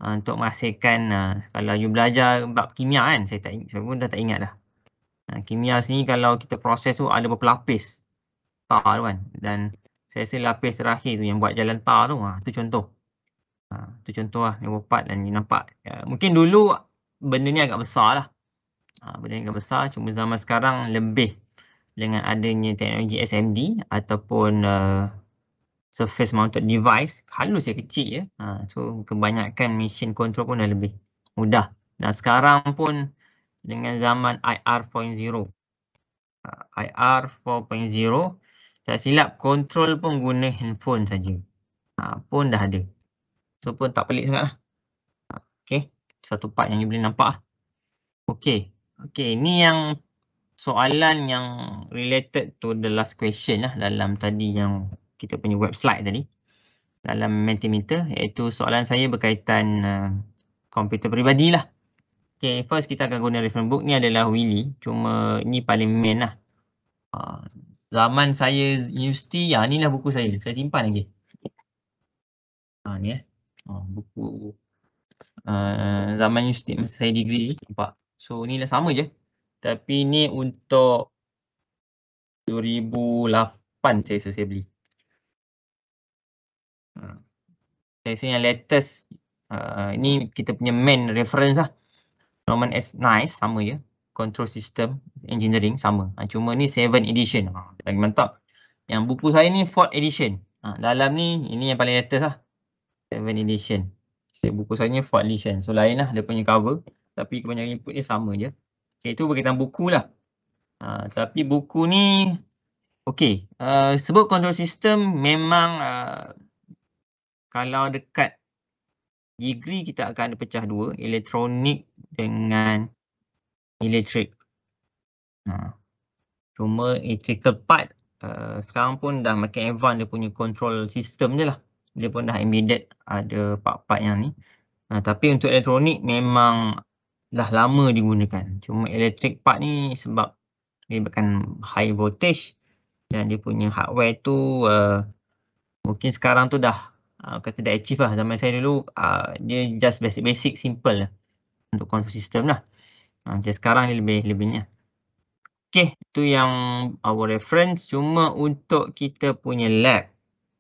Ah, untuk menghasilkan uh, kalau you belajar bab kimia kan saya tak saya pun dah tak ingat dah. Uh, kimia sini kalau kita proses tu ada beberapa lapis tar kan dan saya rasa lapis terakhir tu yang buat jalan tar tu ah uh, tu contoh. Ah uh, tu contohlah yang empat dan you nampak uh, mungkin dulu benda ni agak besar lah. Uh, benda ni agak besar cuma zaman sekarang lebih dengan adanya teknologi SMD ataupun uh, surface mounted device halus je kecil ya. Ha, so kebanyakan mesin control pun dah lebih mudah. Dan sekarang pun dengan zaman IR 4.0. IR 4.0 tak silap control pun guna handphone saja. Ha, pun dah ada. So pun tak pelik sangat lah. Ha, okay. Satu part yang you boleh nampak lah. Okay. Okay. Ni yang soalan yang related to the last question lah dalam tadi yang kita punya web slide tadi dalam Mentimeter iaitu soalan saya berkaitan uh, komputer peribadi lah. Okay, first kita akan guna reference book. Ni adalah Willy. Cuma ni paling main lah. Uh, zaman saya universiti, ya ni lah buku saya. Saya simpan lagi. Ha, ni eh. Ha, buku uh, zaman universiti masa saya degree. Nampak. So ni lah sama je. Tapi ni untuk 2008 saya rasa saya beli. Ha. Saya rasa yang latest uh, ini kita punya main reference lah. Roman s nice, sama ya. Control System Engineering sama. Ha. Cuma ni 7 edition. Ha. Lagi mantap. Yang buku saya ni 4 edition. Ha. Dalam ni ini yang paling latest lah. 7 edition. Buku saya ni 4 edition. So lain lah dia punya cover. Tapi kebanyakan input ni sama je. Okay, itu berkaitan buku lah. Ha, tapi buku ni, okay. Uh, sebut control system memang kalau dekat degree kita akan ada pecah dua elektronik dengan elektrik. Ha. Cuma electrical part uh, sekarang pun dah makin advance dia punya control system je lah. Dia pun dah embedded ada part-part yang ni. Ha, tapi untuk elektronik memang dah lama digunakan. Cuma elektrik part ni sebab dia bukan high voltage dan dia punya hardware tu uh, mungkin sekarang tu dah uh, kata dah achieve lah zaman saya dulu uh, dia just basic basic simple lah untuk control system lah uh, macam sekarang ni lebih lebihnya Okay, itu yang our reference cuma untuk kita punya lab.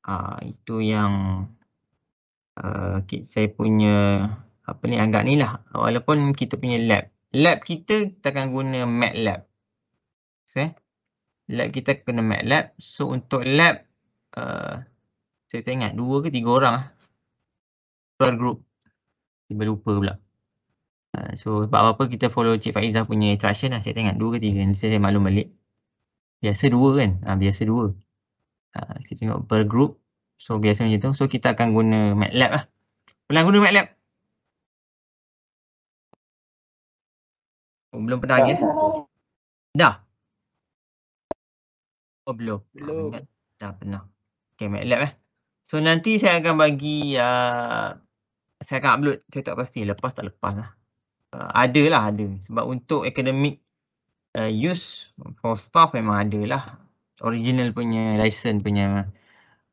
uh, itu yang uh, saya punya apa ni agak ni lah. Walaupun kita punya lab. Lab kita, kita akan guna MATLAB. Okay. Lab kita kena MATLAB. So untuk lab, uh, saya tak ingat dua ke tiga orang lah. Tuan group. Tiba lupa pula. Uh, so sebab apa kita follow Cik Faizah punya instruction lah. Saya tak ingat dua ke tiga. Nanti saya, saya maklum balik. Biasa dua kan? Uh, biasa dua. Uh, kita tengok per group. So biasa macam tu. So kita akan guna MATLAB lah. Pernah guna MATLAB? Oh, belum pernah lagi. Dah. Ya? dah. Oh belum. Belum. Dah pernah. Okay, MATLAB eh. So nanti saya akan bagi uh, saya akan upload saya tak pasti lepas tak lepas lah. Uh, ada lah ada sebab untuk academic uh, use for staff memang ada lah original punya license punya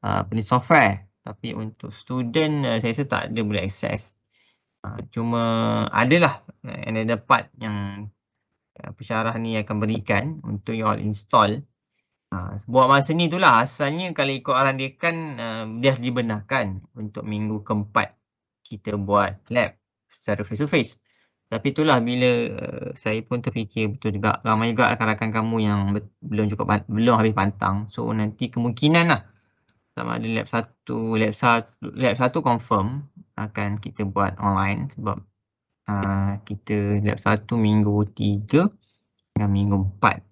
uh, punya software tapi untuk student uh, saya rasa tak ada boleh access. Uh, cuma adalah uh, ada part yang uh, pesarah ni akan berikan untuk you all install uh, Ha, buat masa ni itulah asalnya kalau ikut arahan dia kan uh, dia dibenarkan untuk minggu keempat kita buat lab secara face to face. Tapi itulah bila uh, saya pun terfikir betul juga ramai juga rakan-rakan kamu yang belum cukup belum habis pantang. So nanti kemungkinan lah sama ada lab satu, lab satu, lab satu confirm akan kita buat online sebab uh, kita lab satu minggu tiga dan minggu empat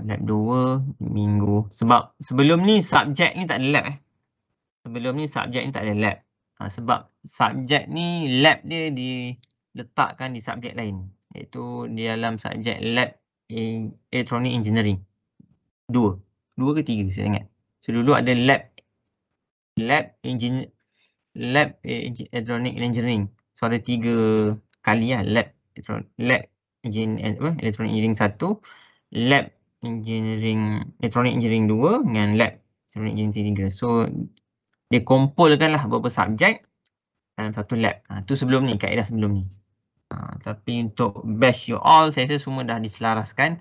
lab 2 minggu sebab sebelum ni subjek ni tak ada lab eh sebelum ni subjek ni tak ada lab ha, sebab subjek ni lab dia diletakkan di subjek lain iaitu di dalam subjek lab in electronic engineering dua dua ke tiga saya ingat so dulu ada lab lab engineer lab electronic engineering so ada tiga kali lah lab lab engineering apa electronic engineering satu lab engineering electronic engineering 2 dengan lab electronic engineering 3. So dia kumpulkanlah beberapa subjek dalam satu lab. Ha, tu sebelum ni, kaedah sebelum ni. Ha, tapi untuk best you all, saya rasa semua dah diselaraskan.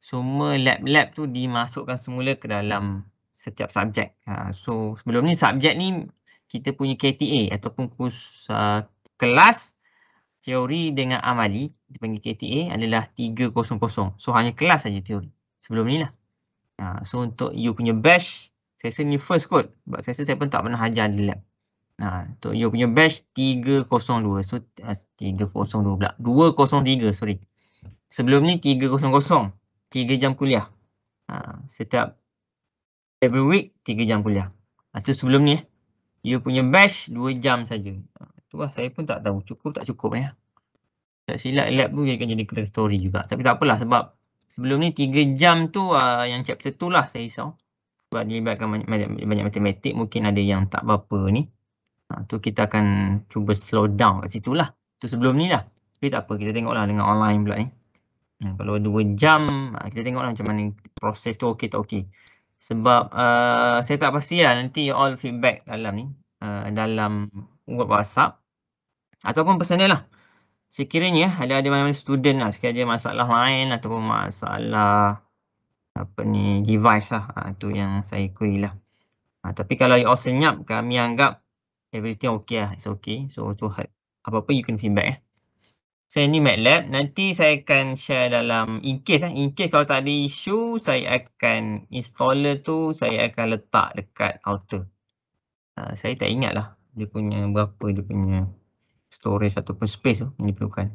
Semua lab-lab tu dimasukkan semula ke dalam setiap subjek. Ha, so sebelum ni subjek ni kita punya KTA ataupun kurs uh, kelas teori dengan amali dipanggil KTA adalah 300. So hanya kelas saja teori sebelum ni lah. Ha, so untuk you punya bash, saya rasa ni first kot. Sebab saya rasa saya pun tak pernah hajar di lab. Ha, untuk you punya batch 302. So uh, eh, 302 pula. 203 sorry. Sebelum ni 300. 3 jam kuliah. Ha, setiap every week 3 jam kuliah. Ha, tu sebelum ni eh. You punya bash 2 jam saja. Ha, tu lah saya pun tak tahu cukup tak cukup ya. Eh. Tak silap lab tu dia akan jadi story juga. Tapi tak apalah sebab sebelum ni 3 jam tu uh, yang chapter tu lah saya risau sebab dilibatkan banyak, banyak matematik mungkin ada yang tak berapa ni ha, tu kita akan cuba slow down kat situ lah tu sebelum ni lah tapi tak apa kita tengok lah dengan online pula ni ha, kalau 2 jam ah, kita tengok lah macam mana proses tu okey tak okey sebab uh, saya tak pasti lah nanti all feedback dalam ni uh, dalam whatsapp ataupun personal lah sekiranya ada ada mana-mana student lah sekiranya masalah lain ataupun masalah apa ni device lah ha, tu yang saya query lah ha, tapi kalau you all senyap kami anggap everything okay lah it's okay so to ha, apa-apa you can feedback eh saya ni MATLAB nanti saya akan share dalam in case eh in case kalau tak ada issue saya akan installer tu saya akan letak dekat outer ha, saya tak ingat lah dia punya berapa dia punya storage ataupun space tu yang diperlukan.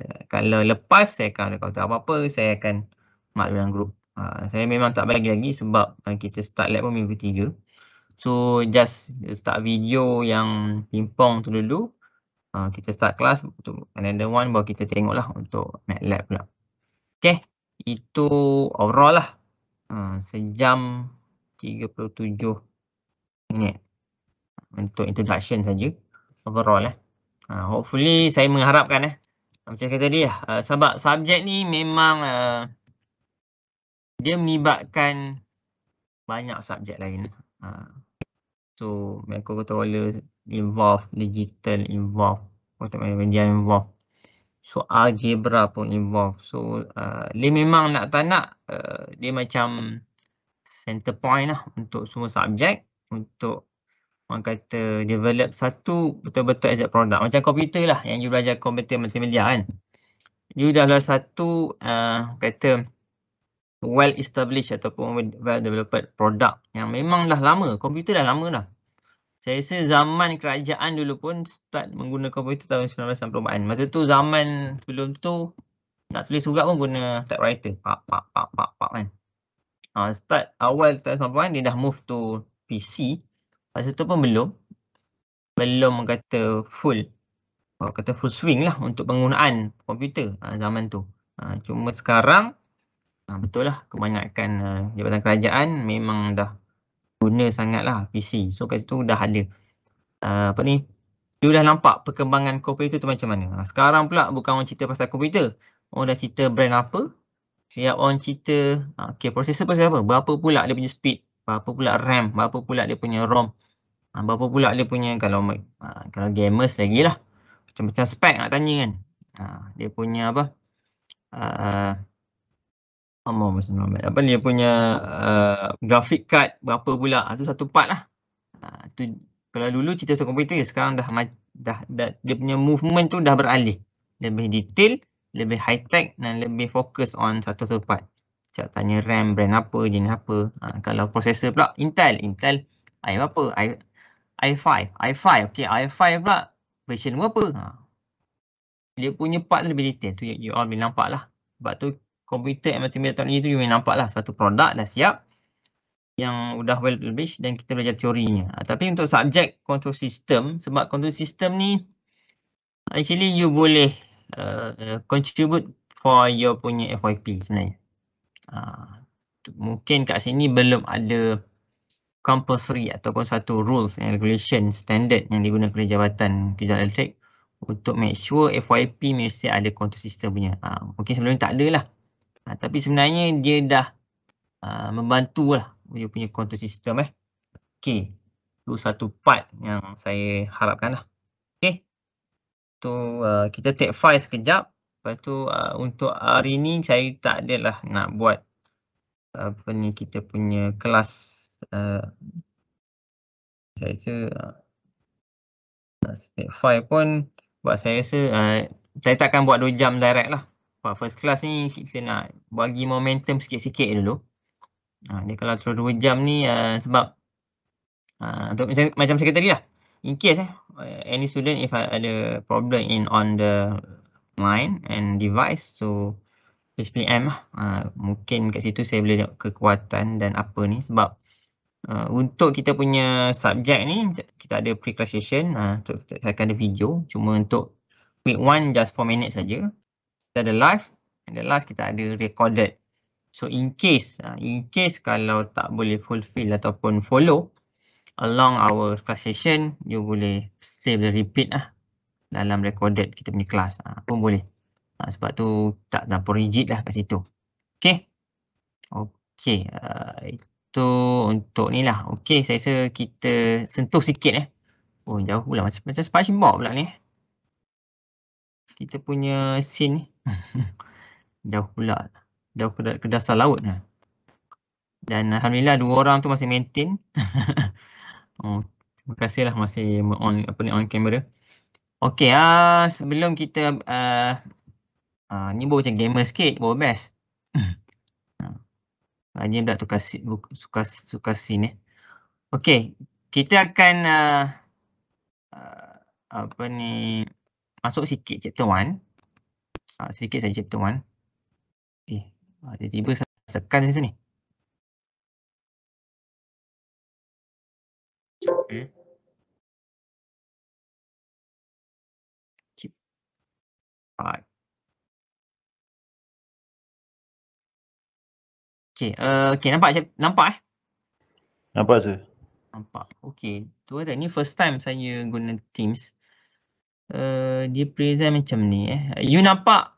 Eh, kalau lepas saya akan ada kalau tak apa-apa saya akan maklum dalam grup. Uh, ha, saya memang tak bagi lagi sebab uh, kita start lab pun minggu ketiga. So just letak video yang pimpong tu dulu. Uh, kita start kelas untuk another one bawa kita tengok lah untuk lab pula. Okay, itu overall lah. Uh, sejam 37 minit untuk introduction saja overall lah. Eh. Ha, hopefully saya mengharapkan eh. Macam kata dia lah. Uh, sebab subjek ni memang uh, dia melibatkan banyak subjek lain. Uh, so microcontroller involve, digital involve, multimedia involve. So algebra pun involve. So uh, dia memang nak tak nak uh, dia macam center point lah untuk semua subjek. Untuk orang kata develop satu betul-betul as a product. Macam komputer lah yang you belajar komputer multimedia kan. You dah belajar satu uh, kata well established ataupun well developed product yang memang dah lama. Komputer dah lama dah. Saya rasa zaman kerajaan dulu pun start menggunakan komputer tahun 1964. Masa tu zaman sebelum tu nak tulis surat pun guna typewriter. Pak, pak, pak, pak, pak kan. Ha, start awal tahun 1990 dia dah move to PC Lepas tu pun belum. Belum kata full. Kalau oh, kata full swing lah untuk penggunaan komputer uh, zaman tu. Uh, cuma sekarang uh, betul lah kebanyakan uh, jabatan kerajaan memang dah guna sangat lah PC. So kat situ dah ada. Uh, apa ni? Dia dah nampak perkembangan komputer tu macam mana. Uh, sekarang pula bukan orang cerita pasal komputer. Orang dah cerita brand apa. Siap orang cerita. Uh, okay, processor pasal apa? Berapa pula dia punya speed berapa pula RAM, berapa pula dia punya ROM, ha, berapa pula dia punya kalau ha, kalau gamers lagi lah. Macam-macam spek nak tanya kan. Ha, dia punya apa? Uh, apa dia punya uh, ha, grafik card berapa pula? Ha, tu satu part lah. Ha, tu, kalau dulu cerita soal komputer, sekarang dah, dah, dah, dah dia punya movement tu dah beralih. Lebih detail, lebih high tech dan lebih fokus on satu-satu part. Cak tanya RAM brand apa, jenis apa. Ha, kalau prosesor pula Intel, Intel i apa? I i5, i5. Okey, i5 pula version berapa? Ha. Dia punya part lebih detail tu you all boleh nampak lah. Sebab tu komputer yang tahun teknologi tu you boleh nampak lah. Satu produk dah siap yang sudah well published dan kita belajar teorinya. Ha, tapi untuk subjek control system, sebab control system ni actually you boleh uh, contribute for your punya FYP sebenarnya. Uh, mungkin kat sini belum ada compulsory ataupun satu rules and regulation standard yang digunakan oleh jabatan kejayaan elektrik untuk make sure FYP mesti ada control sistem punya. Uh, mungkin sebelum ni tak ada lah. Uh, tapi sebenarnya dia dah uh, membantu lah dia punya control sistem eh. Okay. Itu satu part yang saya harapkan lah. Okay. So uh, kita take five sekejap. Lepas tu uh, untuk hari ni saya tak lah nak buat apa ni kita punya kelas uh, saya rasa uh, step 5 pun buat saya rasa uh, saya takkan buat 2 jam direct lah. Buat first class ni kita nak bagi momentum sikit-sikit dulu. Ha, uh, kalau terus 2 jam ni uh, sebab uh, untuk macam, macam saya tadi lah. In case eh, any student if ada problem in on the mind and device so HPM lah. Uh, mungkin kat situ saya boleh tengok kekuatan dan apa ni sebab uh, untuk kita punya subjek ni kita ada pre-class session ah, untuk saya akan ada video cuma untuk week one just for minutes saja kita ada live and the last kita ada recorded so in case uh, in case kalau tak boleh fulfill ataupun follow along our class session you boleh still repeat lah dalam recorded kita punya kelas. Ha, ah, pun boleh. Ha, sebab tu tak terlalu rigid lah kat situ. Okay. Okay. Uh, ah, itu untuk ni lah. Okay. Saya rasa kita sentuh sikit eh. Oh jauh pula. Macam, macam spongebob pula ni. Eh. Kita punya scene ni. jauh pula. Jauh ke dasar laut ni. Ha. Dan Alhamdulillah dua orang tu masih maintain. oh, terima kasih lah masih on, apa ni, on camera. Okay, uh, ah, sebelum kita uh, uh, ni buat macam gamer sikit, buat best. Lagi pula tukar scene, suka, suka scene eh. Okay, kita akan uh, uh, apa ni, masuk sikit chapter 1. Uh, sikit saja chapter 1. Eh, tiba-tiba uh, saya tekan sini. Okay. Hi. Okay, uh, okay, nampak nampak eh? Nampak saya. Nampak. Okay. Tu ada ni first time saya guna Teams. Uh, dia present macam ni eh. You nampak?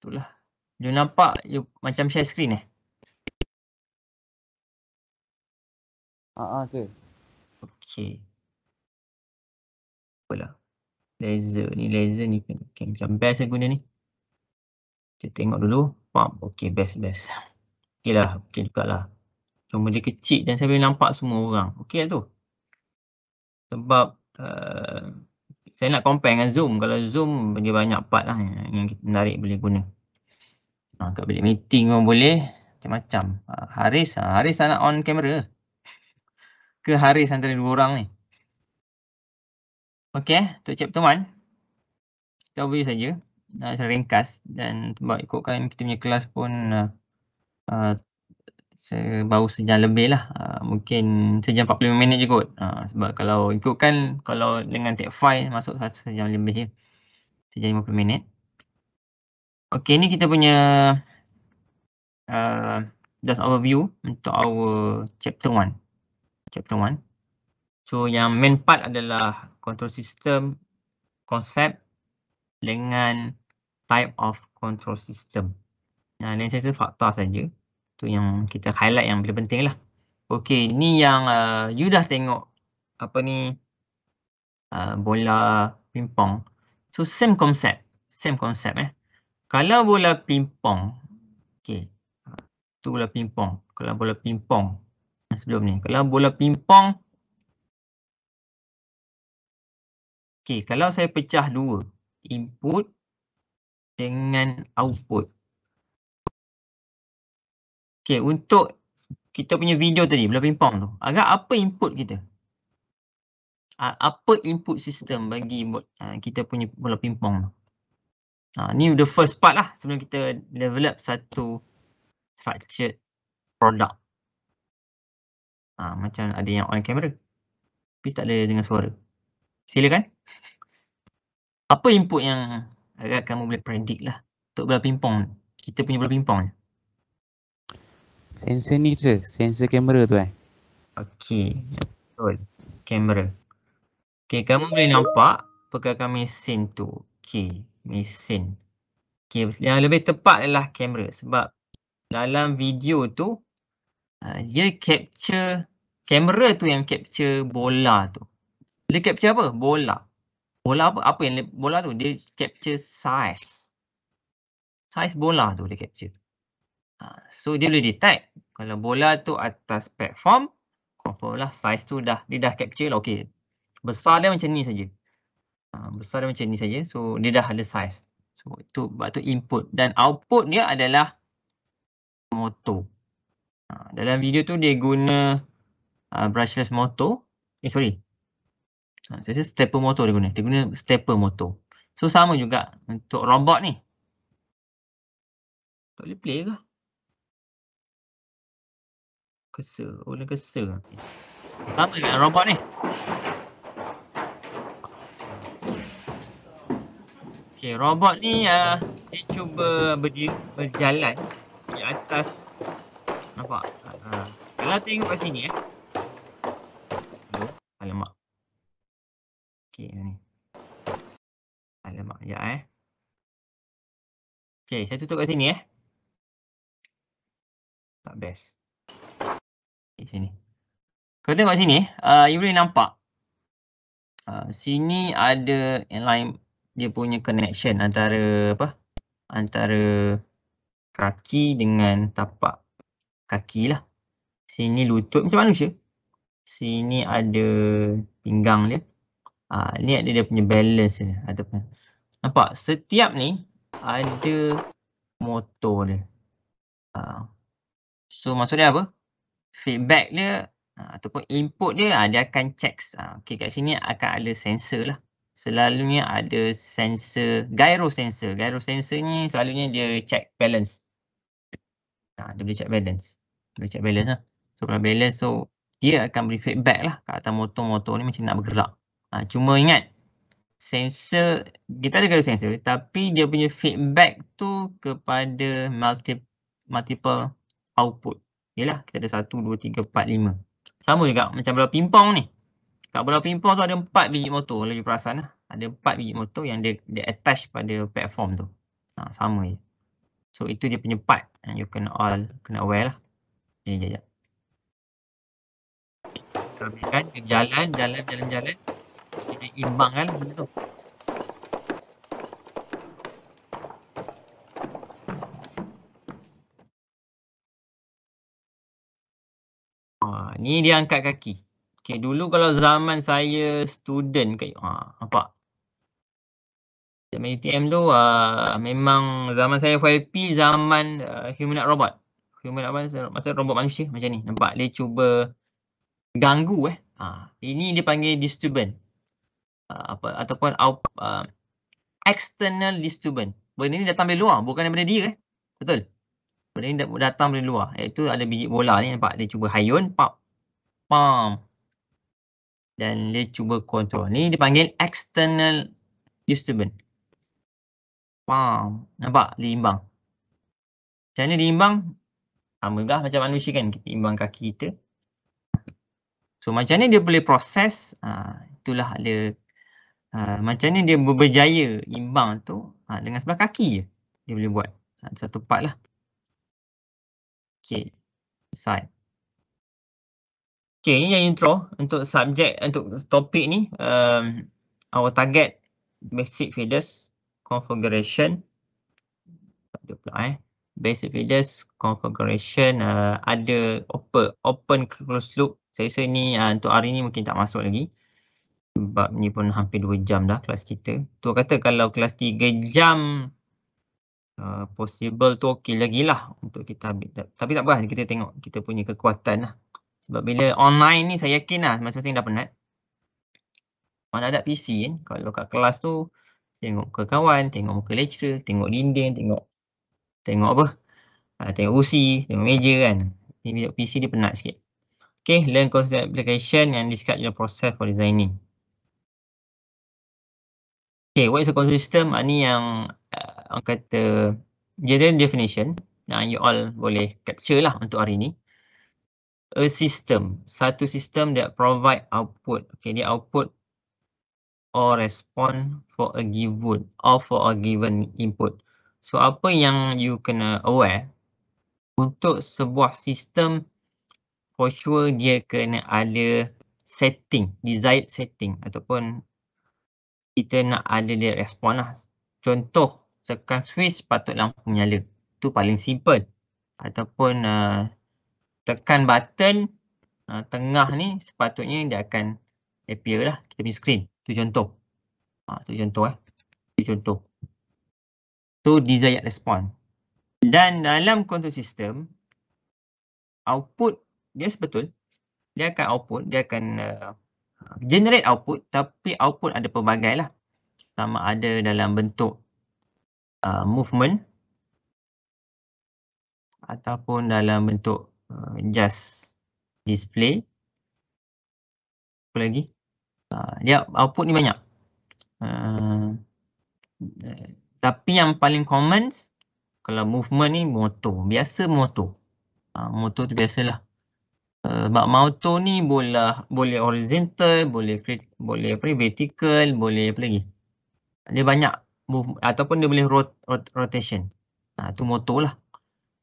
Itulah. You nampak you macam share screen eh? Ah, uh, ah, okay. Okay. Apalah laser ni laser ni okay, macam best saya lah guna ni kita tengok dulu pump okey best best okeylah okey lah, lah. cuma dia kecil dan saya boleh nampak semua orang okey lah tu sebab uh, saya nak compare dengan zoom kalau zoom bagi banyak part lah yang kita menarik boleh guna ha, kat bilik meeting pun boleh macam-macam ha, Haris ha, Haris tak nak on kamera ke Haris antara dua orang ni Okey, tu cik pertemuan, kita overview saja. Uh, secara ringkas dan sebab ikutkan kita punya kelas pun uh, uh se baru sejam lebih lah. Uh, mungkin sejam 45 minit je kot. Uh, sebab kalau ikutkan, kalau dengan take file masuk satu sejam lebih je. Sejam 50 minit. Okey, ni kita punya uh, just overview untuk our chapter 1. Chapter 1. So yang main part adalah control system concept dengan type of control system. Nah, ini saya lain fakta saja. Tu yang kita highlight yang paling penting lah. Okay, ni yang uh, you dah tengok apa ni uh, bola pingpong. So same concept, same concept eh. Kalau bola pingpong, okay, Tu bola pingpong. Kalau bola pingpong sebelum ni. Kalau bola pingpong Okey, kalau saya pecah dua, input dengan output. Okey, untuk kita punya video tadi, bola pimpong tu. Agak apa input kita? Apa input sistem bagi kita punya bola pimpong? tu? Ha, ni the first part lah sebelum kita develop satu structured product. Ha, macam ada yang on camera. Tapi tak ada dengan suara. Silakan apa input yang agak kamu boleh predict lah untuk bola pingpong kita punya bola pingpong ni sensor ni sir sensor kamera tu eh okey betul kamera okey kamu boleh nampak pergerakan mesin tu okey mesin okey yang lebih tepat adalah kamera sebab dalam video tu ah, dia capture kamera tu yang capture bola tu dia capture apa bola bola apa apa yang bola tu dia capture size size bola tu dia capture ha, so dia boleh detect kalau bola tu atas platform confirm lah size tu dah dia dah capture lah okey besar dia macam ni saja ha, besar dia macam ni saja so dia dah ada size so itu batu input dan output dia adalah motor ha, dalam video tu dia guna uh, brushless motor eh sorry Ha, saya rasa stepper motor dia guna. Dia guna stepper motor. So sama juga untuk robot ni. Tak boleh play ke? Kesa. Oh, dia kesa. Sama dengan robot ni. Okay, robot ni uh, dia cuba berdiri, berjalan di atas. Nampak? Uh, kalau tengok kat sini eh. Sekejap eh. Okay, saya tutup kat sini eh. Tak best. Okay, sini. Kalau tengok sini, uh, you boleh nampak. Uh, sini ada lain dia punya connection antara apa? Antara kaki dengan tapak kaki lah. Sini lutut macam manusia. Sini ada pinggang dia. Ah, ni ada dia punya balance ni ataupun Nampak? Setiap ni ada motor dia. Uh, so maksudnya apa? Feedback dia uh, ataupun input dia uh, dia akan checks. Uh, okay kat sini akan ada sensor lah. Selalunya ada sensor, gyro sensor. Gyro sensor ni selalunya dia check balance. Uh, dia boleh check balance. Dia boleh check balance lah. So kalau balance so dia akan beri feedback lah kat atas motor-motor ni macam nak bergerak. Uh, cuma ingat sensor kita ada gyro sensor tapi dia punya feedback tu kepada multiple multiple output. Yalah kita ada 1 2 3 4 5. Sama juga macam bola pingpong ni. Kat bola pingpong tu ada 4 biji motor lalu perasan lah. Ada 4 biji motor yang dia, dia attach pada platform tu. Ha, sama je. So itu dia punya part and you can all kena aware lah. Okay, eh, jap, jap. Kita berikan jalan, jalan, jalan, jalan imbang kan tu. Ha, ni dia angkat kaki. Okay, dulu kalau zaman saya student kat ha, apa? Zaman UTM tu ha, memang zaman saya FYP zaman uh, humanoid robot. Human robot Masa robot manusia macam ni. Nampak dia cuba ganggu eh. Ha, ini dia panggil disturbance. Uh, apa ataupun uh, external disturbance. Benda ni datang dari luar, bukan daripada dia. Eh? Betul? Benda ni datang dari luar. Iaitu ada biji bola ni nampak. Dia cuba hayun, pop, pam. Dan dia cuba kontrol. Ni dipanggil external disturbance. Pam. Nampak? Diimbang. Macam mana diimbang? Sama ah, juga macam manusia kan. Kita imbang kaki kita. So macam mana dia boleh proses? Uh, itulah ada Ha, macam ni dia berjaya imbang tu ha, dengan sebelah kaki je. Dia boleh buat ha, satu part lah. Okay. Side. Okay, ini yang intro untuk subjek, untuk topik ni. Um, our target, basic feeders, configuration. Ada pula eh. Basic feeders, configuration, uh, ada open, open close loop. Saya rasa ni uh, untuk hari ni mungkin tak masuk lagi bab ni pun hampir 2 jam dah kelas kita. Tu kata kalau kelas 3 jam uh, possible tu okey lagi lah untuk kita ambil. Tapi tak apa lah, kita tengok kita punya kekuatan lah. Sebab bila online ni saya yakin lah masing-masing dah penat. Mana ada PC kan. Kalau kat kelas tu tengok ke kawan, tengok muka lecturer, tengok dinding, tengok tengok apa? Uh, tengok usi, tengok meja kan. Ini PC dia penat sikit. Okay, learn concept application and describe your process for designing. Okay, what is a control system? Ini yang uh, orang kata general definition yang you all boleh capture lah untuk hari ini. A system, satu system that provide output. Okay, dia output or respond for a given or for a given input. So, apa yang you kena aware untuk sebuah sistem, for sure dia kena ada setting, desired setting ataupun kita nak ada dia respon lah. Contoh, tekan switch patut lampu menyala. Itu paling simple. Ataupun uh, tekan button uh, tengah ni sepatutnya dia akan appear lah kita punya screen. Itu contoh. Itu ah, uh, contoh eh. Itu contoh. Itu desired response. Dan dalam control system, output dia sebetul Dia akan output, dia akan uh, generate output tapi output ada pelbagai lah sama ada dalam bentuk uh, movement ataupun dalam bentuk uh, just display apa lagi uh, dia output ni banyak uh, tapi yang paling common kalau movement ni motor biasa motor uh, motor tu biasalah bak eh, mauto ni boleh boleh horizontal, boleh boleh apa? vertical, boleh apa lagi? Dia banyak ataupun dia boleh rot, rot, rotation. Ha, tu motor lah.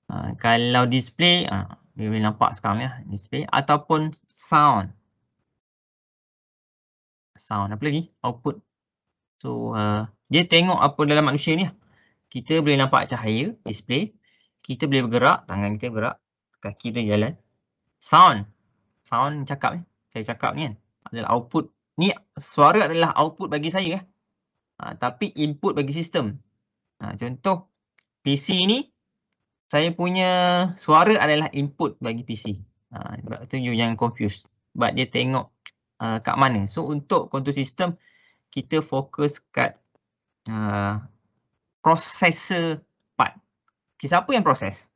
Ah, kalau display, ha, dia boleh nampak sekarang ya. Display ataupun sound. Sound apa lagi? Output. So, uh, dia tengok apa dalam manusia ni. Lah. Kita boleh nampak cahaya, display. Kita boleh bergerak, tangan kita bergerak. Kaki kita jalan sound. Sound cakap ni. Saya cakap ni kan. Adalah output. Ni suara adalah output bagi saya. Eh. Ha, tapi input bagi sistem. Ha, contoh PC ni saya punya suara adalah input bagi PC. Ha, tu you yang confused. But dia tengok uh, kat mana. So untuk control system kita fokus kat uh, processor part. Okay, siapa yang proses?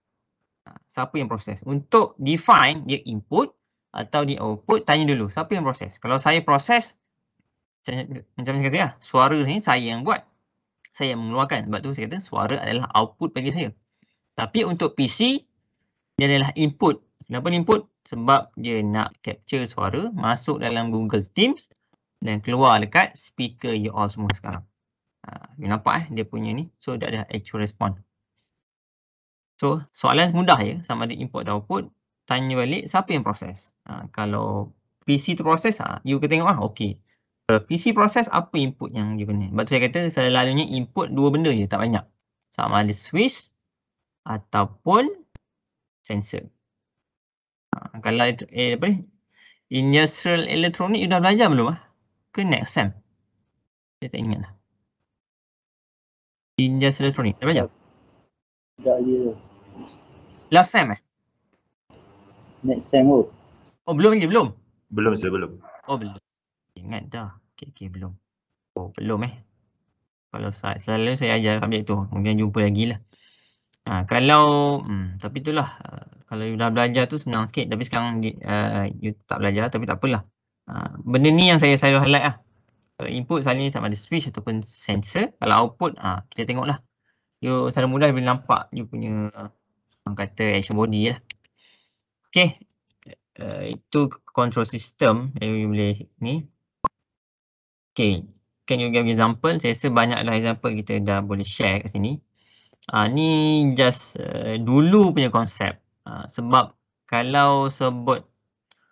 Ha, siapa yang proses. Untuk define dia input atau dia output, tanya dulu siapa yang proses. Kalau saya proses, macam macam saya kata, ya, suara ni saya yang buat. Saya yang mengeluarkan. Sebab tu saya kata suara adalah output bagi saya. Tapi untuk PC, dia adalah input. Kenapa input? Sebab dia nak capture suara masuk dalam Google Teams dan keluar dekat speaker you all semua sekarang. Ha, you nampak eh dia punya ni. So, dia ada actual response. So soalan mudah ya sama ada import atau output tanya balik siapa yang proses. Ha, kalau PC tu proses ah ha, you kena tengok ah okey. Kalau PC proses apa input yang you kena. Sebab saya kata selalunya input dua benda je tak banyak. Sama ada switch ataupun sensor. Ha, kalau eh, apa ni? Industrial elektronik you dah belajar belum ah? Ke next sem? Saya tak ingat lah. Industrial elektronik. dah belajar? Tak dia Last sem eh? Next sem tu. Oh belum lagi belum? Belum saya belum. Oh belum. Ingat dah. Okay, okay belum. Oh belum eh. Kalau saya selalu saya ajar subjek tu. Mungkin jumpa lagi lah. Ha, kalau, hmm, tapi itulah. Ha, kalau you dah belajar tu senang sikit. Tapi sekarang uh, you tak belajar tapi tak apalah. Ha, benda ni yang saya selalu highlight lah. Input saya ni sama ada switch ataupun sensor. Kalau output, ha, kita tengoklah you secara mudah boleh nampak you punya orang kata action body lah. Okay, uh, eh, itu control system yang you boleh ni. Okay, can you give example? Saya rasa banyaklah example kita dah boleh share kat sini. Uh, ni just uh, dulu punya konsep. Uh, ah, sebab kalau sebut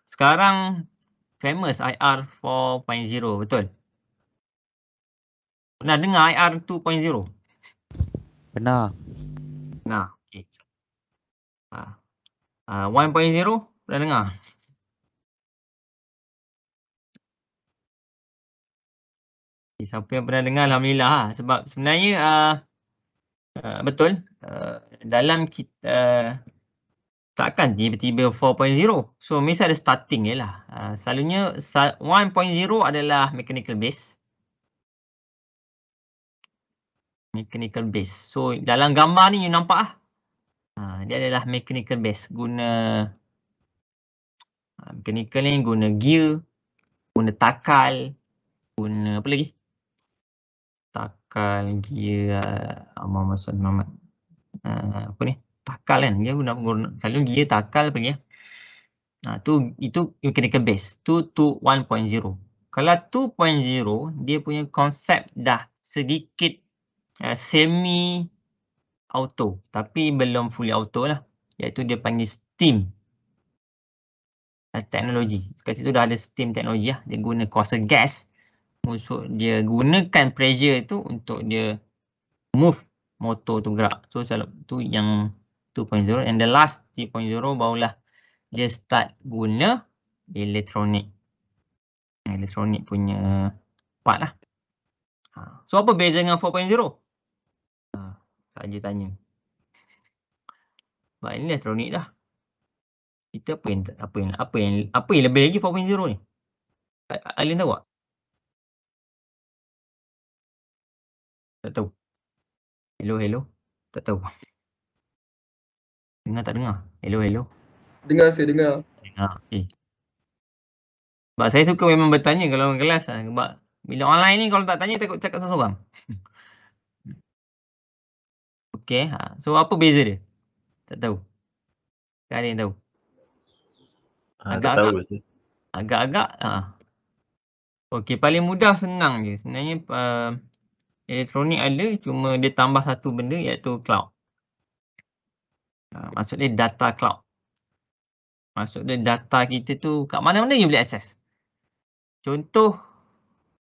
sekarang famous IR 4.0 betul? Pernah dengar IR Benar. Nah, Okey. Ha. Ha, 1.0 boleh dengar? Siapa yang pernah dengar Alhamdulillah ha. sebab sebenarnya uh, uh, betul uh, dalam kita uh, takkan tiba-tiba 4.0 so mesti ada starting je lah uh, selalunya 1.0 adalah mechanical base mechanical base. So dalam gambar ni you nampak ah. Ha, dia adalah mechanical base guna ha, mechanical ni guna gear, guna takal, guna apa lagi? Takal, gear, apa uh, maksud Muhammad? Uh, apa ni? Takal kan? Dia guna, guna selalu gear takal apa lagi ah? Ha, tu itu mechanical base. Tu tu 1.0. Kalau 2.0 dia punya konsep dah sedikit Eh, semi auto tapi belum fully auto lah iaitu dia panggil steam eh, teknologi. Kat situ dah ada steam teknologi lah. Dia guna kuasa gas. So, dia gunakan pressure tu untuk dia move motor tu gerak. So tu yang 2.0 and the last 3.0 barulah dia start guna elektronik. Elektronik punya part lah. Ha. So apa beza dengan tak je tanya. Sebab ini elektronik dah. Kita apa yang apa yang apa yang apa yang lebih lagi 4.0 ni? Alin tahu tak? Tak tahu. Hello, hello. Tak tahu. Dengar tak dengar? Hello, hello. Dengar saya dengar. Dengar. Okey. Sebab saya suka memang bertanya kalau dalam kelas. Ah, sebab bila online ni kalau tak tanya takut cakap seorang Okay. Ha. So apa beza dia? Tak tahu. Tak kan ada yang tahu. Ah, agak-agak. Ha, agak, agak, agak-agak. Ha. Okay. Paling mudah senang je. Sebenarnya uh, elektronik ada. Cuma dia tambah satu benda iaitu cloud. Ha, maksudnya data cloud. Maksudnya data kita tu kat mana-mana you boleh access. Contoh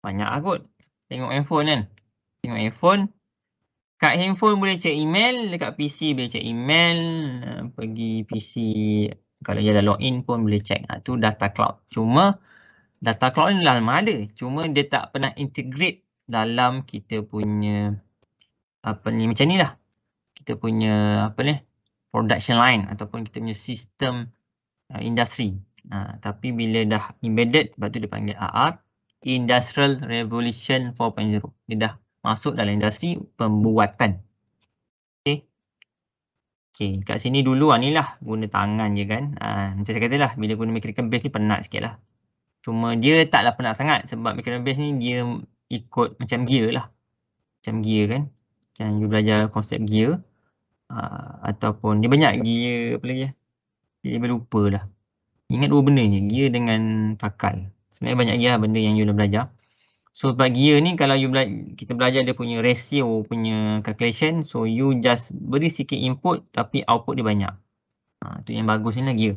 banyak lah kot. Tengok handphone kan. Tengok handphone Kat handphone boleh check email, dekat PC boleh check email, eh, pergi PC kalau dia dah login pun boleh check. Ha, tu data cloud. Cuma data cloud ni dah lama ada. Cuma dia tak pernah integrate dalam kita punya apa ni macam ni lah. Kita punya apa ni production line ataupun kita punya sistem uh, eh, industri. Ha, tapi bila dah embedded, lepas tu dia panggil AR. Industrial Revolution 4.0. Dia dah masuk dalam industri pembuatan. Okay, Okey, kat sini dulu ah, ni lah guna tangan je kan. Ha, macam saya katalah, bila guna mechanical base ni penat sikit lah. Cuma dia taklah penat sangat sebab mechanical base ni dia ikut macam gear lah. Macam gear kan. Macam you belajar konsep gear. Ha, ataupun dia banyak gear apa lagi lah. Dia berlupa lah. Ingat dua benda je, gear dengan fakal. Sebenarnya banyak gear lah benda yang you dah belajar. So sebab gear ni kalau you bela- kita belajar dia punya ratio punya calculation so you just beri sikit input tapi output dia banyak. Ha, tu yang bagus ni lah gear.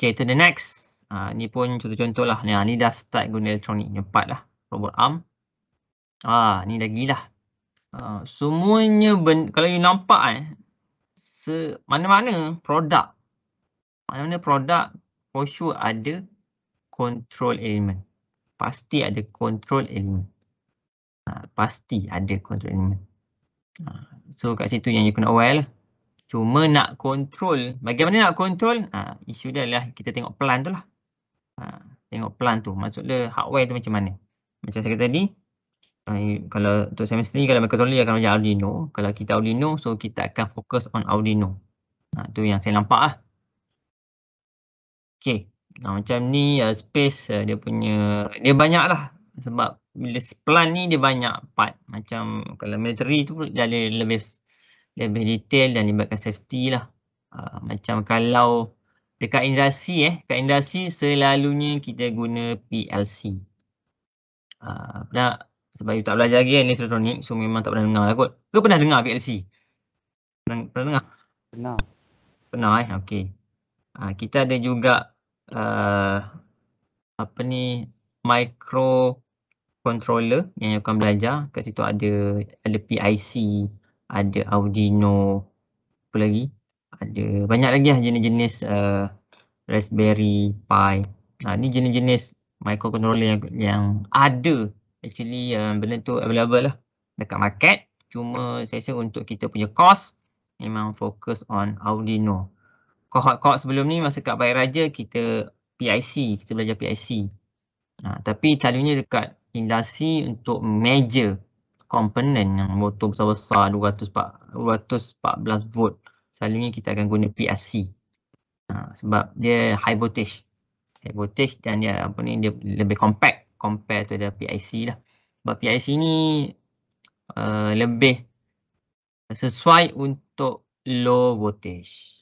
Okay to the next. Ha, ni pun contoh-contoh lah. Ni, ni dah start guna elektronik. Ni empat lah. Robot arm. Ha, ni dah gila. Ha, semuanya ben- kalau you nampak eh. mana-mana produk. Mana-mana produk for sure ada control element pasti ada control element. Ha, pasti ada control element. Ha, so kat situ yang you kena aware lah. Cuma nak control, bagaimana nak control? Ha, isu dia lah kita tengok plan tu lah. Ha, tengok plan tu, maksudnya hardware tu macam mana. Macam saya kata tadi, ha, kalau untuk semester ni kalau dia akan macam Arduino. Kalau kita Arduino, so kita akan fokus on Arduino. Ha, tu yang saya nampak lah. Okay, Ha, macam ni uh, space uh, dia punya, dia banyak lah sebab bila plan ni dia banyak part macam kalau military tu dia lebih lebih detail dan libatkan safety lah. Uh, macam kalau dekat industri eh, dekat industri selalunya kita guna PLC. Uh, dah, sebab you tak belajar lagi kan elektronik so memang tak pernah dengar lah kot. Kau pernah dengar PLC? Pernah, pernah dengar? Pernah. Pernah eh? Okay. Uh, kita ada juga uh, apa ni micro controller yang you akan belajar kat situ ada ada PIC ada Arduino apa lagi ada banyak lagi lah jenis-jenis uh, Raspberry Pi nah, ni jenis-jenis microcontroller yang, yang ada actually um, benda tu available lah dekat market cuma saya rasa untuk kita punya course memang fokus on Arduino kohort-kohort sebelum ni masa kat bayar Bayaraja kita PIC, kita belajar PIC. Ha, tapi calonnya dekat industri untuk major component yang motor besar-besar 214 volt. Selalunya kita akan guna PIC. Ha, sebab dia high voltage. High voltage dan dia apa ni dia lebih compact compare tu ada PIC lah. Sebab PIC ni uh, lebih sesuai untuk low voltage.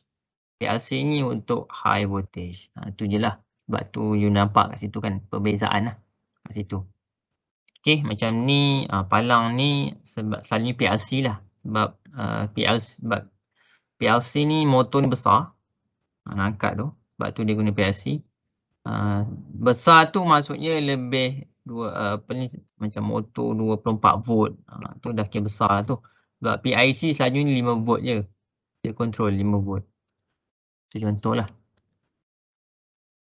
PLC ni untuk high voltage. Ha, tu je lah. Sebab tu you nampak kat situ kan perbezaan lah kat situ. Okay macam ni uh, palang ni sebab selalunya PLC lah. Sebab uh, ha, PLC, sebab PLC ni motor ni besar. Uh, ha, angkat tu. Sebab tu dia guna PLC. Uh, besar tu maksudnya lebih dua, uh, apa ni, macam motor 24 volt. Uh, tu dah kira besar tu. Sebab PIC selalunya 5 volt je. Dia control 5 volt. Itu contohlah.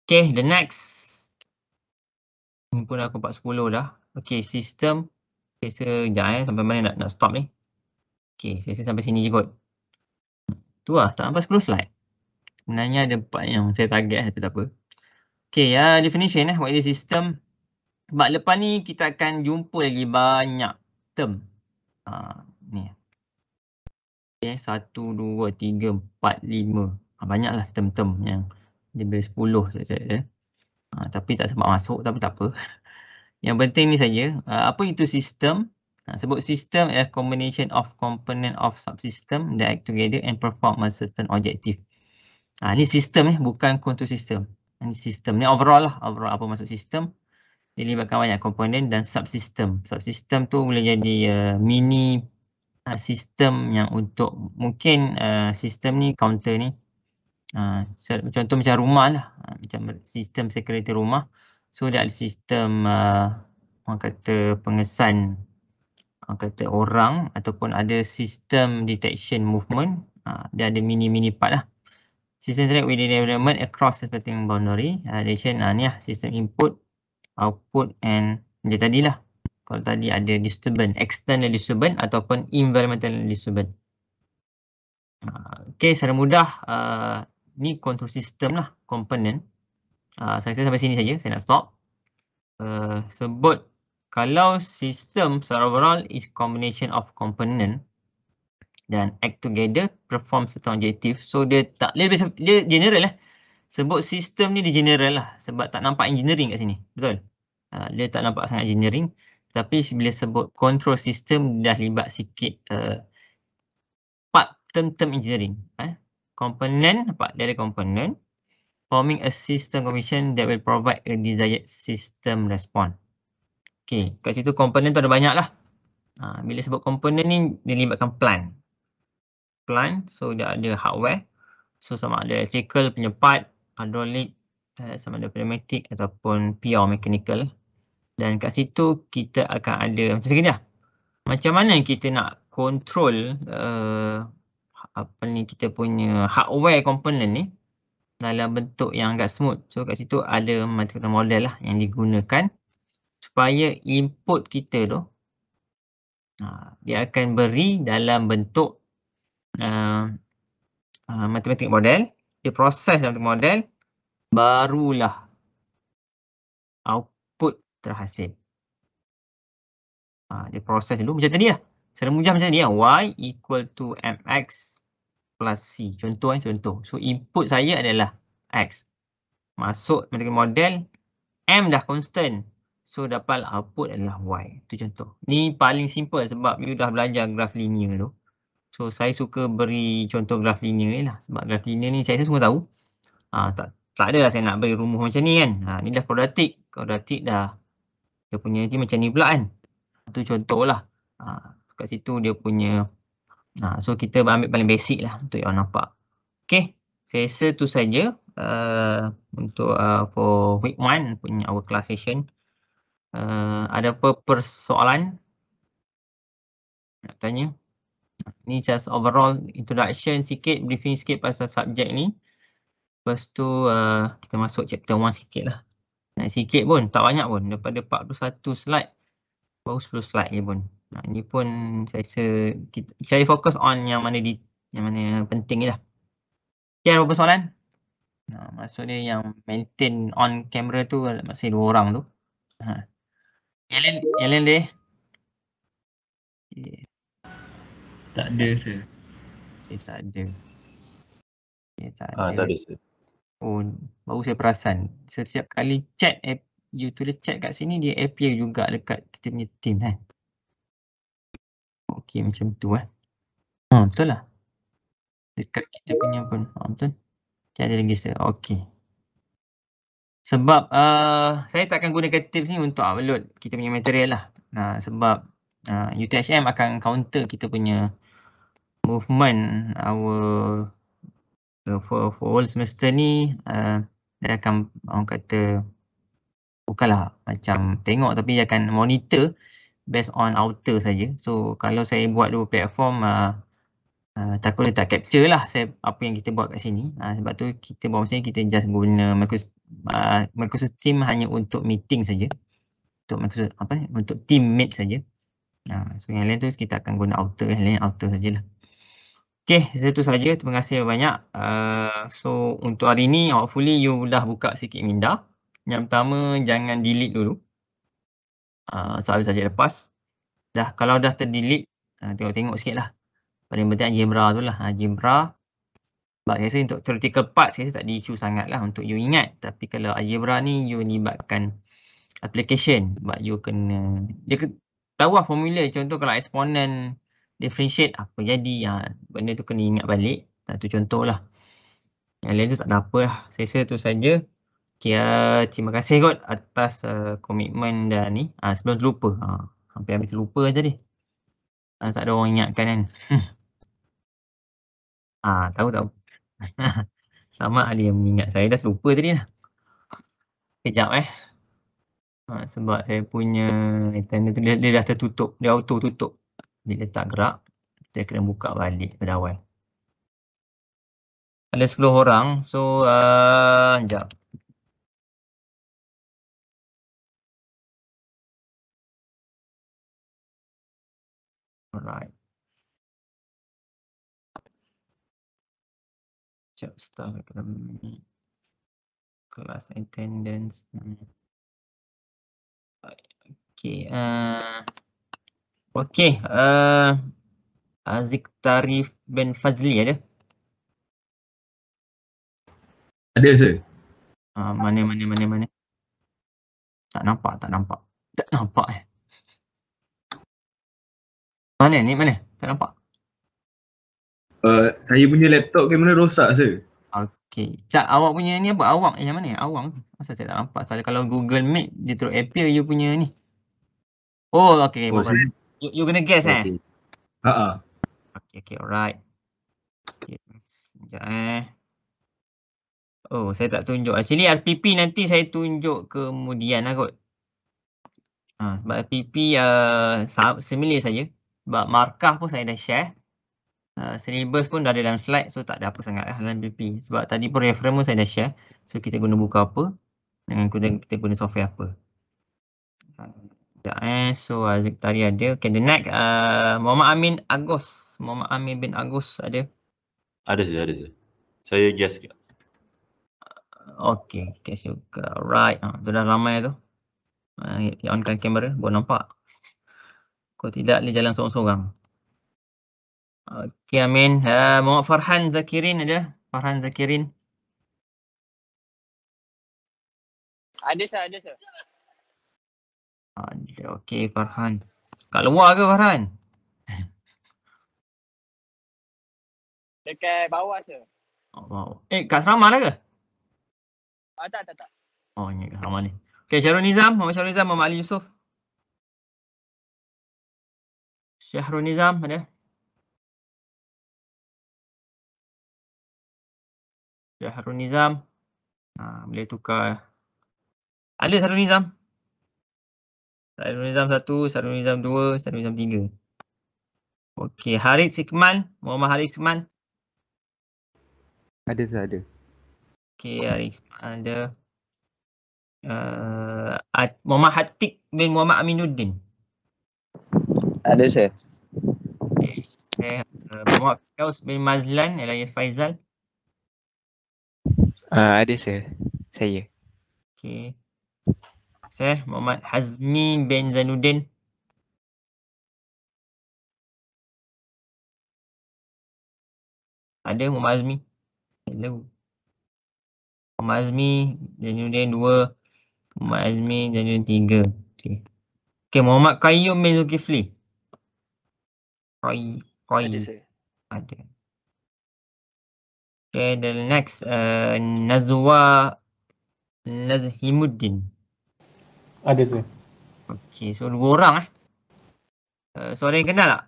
Okay, the next. Ini pun aku 410 dah. Okay, sistem. Okay, sekejap eh. Sampai mana nak, nak stop ni. Okay, saya rasa sampai sini je kot. Tu lah, tak sampai 10 slide. Sebenarnya ada part yang saya target lah, tak apa. Okay, ya, uh, definition eh, what is the system? Sebab lepas ni kita akan jumpa lagi banyak term. Uh, ni. Okay, 1, 2, 3, 4, 5. Ah, banyaklah term-term yang lebih 10 set set eh. Ha, tapi tak sempat masuk tapi tak apa. Yang penting ni saja, ah, apa itu sistem? Ha, sebut sistem is combination of component of subsystem that act together and perform a certain objective. Ha, ni sistem ni eh, bukan control system. Ini sistem ni overall lah, overall apa masuk sistem. Dia libatkan banyak komponen dan subsystem. Subsystem tu boleh jadi uh, mini uh, sistem yang untuk mungkin uh, sistem ni counter ni Uh, contoh macam rumah lah. Uh, macam sistem sekuriti rumah. So dia ada sistem uh, orang kata pengesan orang kata orang ataupun ada sistem detection movement. Uh, dia ada mini-mini part lah. System track within development across the spectrum boundary. Addition, uh, ni lah sistem input, output and macam tadi lah. Kalau tadi ada disturbance, external disturbance ataupun environmental disturbance. okay, secara mudah uh, ni control system lah component. Uh, saya rasa sampai sini saja. Saya nak stop. Uh, sebut kalau sistem secara overall is combination of component dan act together perform certain objective. So dia tak lebih dia general lah. Sebut sistem ni dia general lah sebab tak nampak engineering kat sini. Betul? Uh, dia tak nampak sangat engineering. Tapi bila sebut control system dah libat sikit uh, part term-term engineering. Eh? component nampak dia ada component forming a system condition that will provide a desired system response Okay, kat situ component tu ada banyak lah ha, bila sebut component ni dia libatkan plan plan so dia ada hardware so sama ada electrical punya part hydraulic eh, sama ada pneumatic ataupun pure mechanical dan kat situ kita akan ada macam segini lah macam mana kita nak control uh, apa ni kita punya hardware component ni dalam bentuk yang agak smooth. So kat situ ada multiple model lah yang digunakan supaya input kita tu ha, dia akan beri dalam bentuk uh, ha, uh, ha, matematik model dia proses dalam model barulah output terhasil uh, dia proses dulu macam tadi lah Secara mudah macam ni, ya. y equal to mx plus c. Contoh, eh, contoh. So, input saya adalah x. Masuk matematik model, m dah constant. So, dapat output adalah y. Tu contoh. Ni paling simple sebab you dah belajar graf linear tu. So, saya suka beri contoh graf linear ni lah. Sebab graf linear ni saya semua tahu. Ha, tak tak adalah saya nak beri rumus macam ni kan. Ha, ni dah quadratic. Quadratic dah. Dia punya ni macam ni pula kan. Itu contoh lah. Ha, kat situ dia punya ha, so kita ambil paling basic lah untuk yang nampak Okay, saya rasa tu saja uh, untuk uh, for week one punya our class session uh, ada apa persoalan nak tanya ni just overall introduction sikit briefing sikit pasal subjek ni lepas tu uh, kita masuk chapter one sikit lah nak sikit pun tak banyak pun daripada 41 slide baru 10 slide je pun Ha, ini pun saya rasa kita cari fokus on yang mana di yang mana penting ni lah. Okay, ada apa soalan? Ha, maksudnya yang maintain on camera tu masih dua orang tu. Ha. Yalin, Yalin deh. Okay. Tak ada sir. Okay, eh, tak ada. Okay, eh, tak ah, ada. Ha, tak ada sir. Oh, baru saya perasan. Setiap kali chat, you tulis chat kat sini, dia appear juga dekat kita punya team kan. Eh? Okey macam tu eh. Ha betul lah. Dekat kita punya pun. Ha betul. Tiada okay, lagi se. Okey. Sebab uh, saya tak akan gunakan tips ni untuk upload kita punya material lah. Ha, uh, sebab uh, UTHM akan counter kita punya movement our uh, for, for all semester ni uh, dia akan orang kata bukanlah macam tengok tapi dia akan monitor uh, based on outer saja. So kalau saya buat dua platform uh, uh, takut dia tak capture lah saya, apa yang kita buat kat sini. Uh, sebab tu kita buat macam kita just guna Microsoft, uh, Microsoft Team hanya untuk meeting saja. Untuk Microsoft apa Untuk team meet saja. Uh, so yang lain tu kita akan guna outer yang lain outer sajalah. Okay, itu saja. Terima kasih banyak. Uh, so untuk hari ini, hopefully you dah buka sikit minda. Yang pertama jangan delete dulu. Uh, Ah, soalan saja lepas dah kalau dah terdelete uh, tengok-tengok sikitlah paling penting algebra tu lah algebra sebab saya rasa untuk theoretical part saya tak diisu sangat lah untuk you ingat tapi kalau algebra ni you libatkan application sebab you kena dia ke, tahu lah formula contoh kalau exponent differentiate apa jadi ha, benda tu kena ingat balik satu contoh lah yang lain tu tak ada apa lah saya rasa tu saja Kia, ya, terima kasih kot atas uh, komitmen uh, dan ni. Uh, ah, sebelum terlupa. Uh, ah, hampir habis terlupa tadi. Uh, ah, tak ada orang ingatkan kan. Ah, uh, tahu tahu. Sama ada yang mengingat saya dah terlupa tadi lah. Kejap eh. Uh, sebab saya punya internet tu dia, dia dah tertutup. Dia auto tutup. dia tak gerak, dia kena buka balik pada awal. Ada 10 orang. So, uh, jap. Alright. Sekejap staff ekonomi. Kelas attendance. Okay. Uh, okay. Uh, Azik Tarif bin Fazli ada? Ada sir. Uh, ah, mana, mana, mana, mana. Tak nampak, tak nampak. Tak nampak eh. Mana ni? Mana? Tak nampak? Uh, saya punya laptop kamera rosak se. Okay. Tak, awak punya ni apa? awak Eh, yang mana? Awang Masa saya tak nampak. Soalnya kalau Google Meet, dia terus appear you punya ni. Oh, okay. Oh, saya... you, you gonna guess okay. eh? Haa. Okay, okay. Alright. Okay, sekejap eh. Oh, saya tak tunjuk. Actually, RPP nanti saya tunjuk kemudian lah kot. Ha, sebab RPP uh, similar saja. Sebab markah pun saya dah share. Uh, syllabus pun dah ada dalam slide so tak ada apa sangat lah dalam BP. Sebab tadi pun reference pun saya dah share. So kita guna buka apa dengan kita, kita guna software apa. Sekejap eh. So Aziz tadi ada. Okay the next uh, Muhammad Amin Agus. Muhammad Amin bin Agus ada. Ada sih, ada sih. Saya guess sikit. Uh, okay, guess juga. Right. Ha, tu dah ramai tu. Uh, ah, onkan kamera, boleh nampak. Kalau tidak dia jalan seorang-seorang. Okey amin. Uh, Muhammad Farhan Zakirin ada? Farhan Zakirin. Ada sah, ada sah. Ada. Okey Farhan. Kat luar ke Farhan? Dekat bawah sah. Oh, wow. Eh, kat Serama lah ke? Ah, tak, tak, tak. Oh, ni kat Serama ni. Okay, Syarul Nizam. Muhammad Syarul Nizam, Muhammad Ali Yusof. شهر نظام هنا شهر نظام tukar. Ada شهر نظام شهر نظام satu, شهر نظام dua, شهر نظام tiga. اوكي hari sikman Muhammad hari sikman ada saya ada okey hari ada uh, Muhammad Hatik bin Muhammad Aminuddin ada saya Pemak Firdaus bin Mazlan, Elias Faizal. Uh, ada saya. Saya. Okay. Saya Muhammad Hazmi bin Zanuddin. Ada Muhammad Hazmi? Hello. Muhammad Hazmi, Zanuddin 2. Muhammad Hazmi, Zanuddin 3. Okay. Okay, Muhammad Qayyum bin Zulkifli. Qayyum. Koi. Ada Ada. Okay, the next. Uh, Nazwa Nazhimuddin. Ada saya. Okay, so dua orang eh. Uh, so ada yang kenal tak?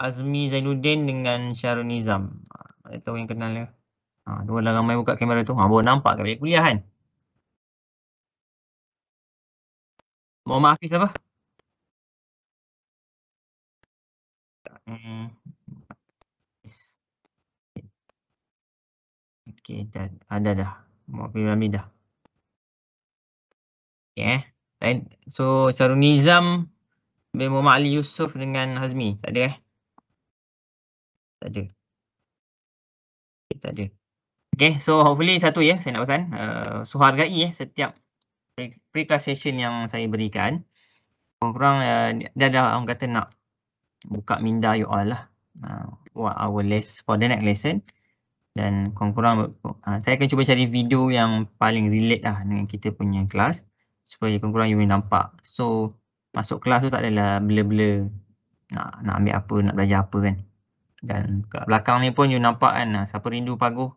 Azmi Zainuddin dengan Syarul Nizam. Ada ah, tahu yang kenal ya? Ha, dua orang ramai buka kamera tu. Ha, baru nampak kat kuliah kan? Muhammad Hafiz apa? Hmm. Okey, dan ada dah. Mu'afimamidah. Okey, lain. Eh. So, Syarul Nizam bin Muhammad Ali Yusuf dengan Hazmi. Tak ada eh? Tak ada. Okay. tak ada. Okey, so hopefully satu ya saya nak pesan. Uh, so, hargai ya setiap pre-class session yang saya berikan. Orang kurang uh, eh, dia dah orang kata nak buka minda you all lah. Uh, what our list for the next lesson dan kurang-kurang uh, saya akan cuba cari video yang paling relate lah dengan kita punya kelas supaya kurang-kurang you boleh nampak. So masuk kelas tu tak adalah blur-blur nak, nak ambil apa, nak belajar apa kan. Dan kat belakang ni pun you nampak kan uh, siapa rindu pagu.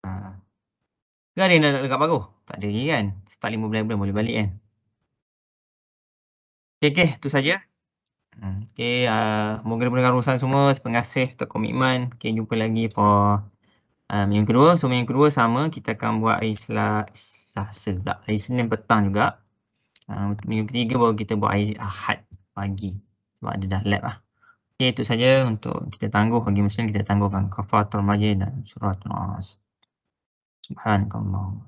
Uh, ah. ke ada yang dah dekat pagu? Tak ada lagi kan. Start 5 bulan boleh balik kan. Okay, okay tu saja. Hmm, okay, uh, moga dia berkarusan semua, terima kasih untuk komitmen. Okay, jumpa lagi for Um, yang kedua, semua yang kedua sama. Kita akan buat air selasa pula. Air Senin petang juga. Um, minggu ketiga baru kita buat air ahad pagi. Sebab ada dah lab lah. Okay, itu saja untuk kita tangguh. Bagi muslim kita tangguhkan kafatul majid dan surat nas. Subhanakallah.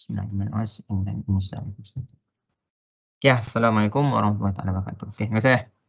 Bismillahirrahmanirrahim. Okay, Assalamualaikum warahmatullahi wabarakatuh. Okay, terima kasih.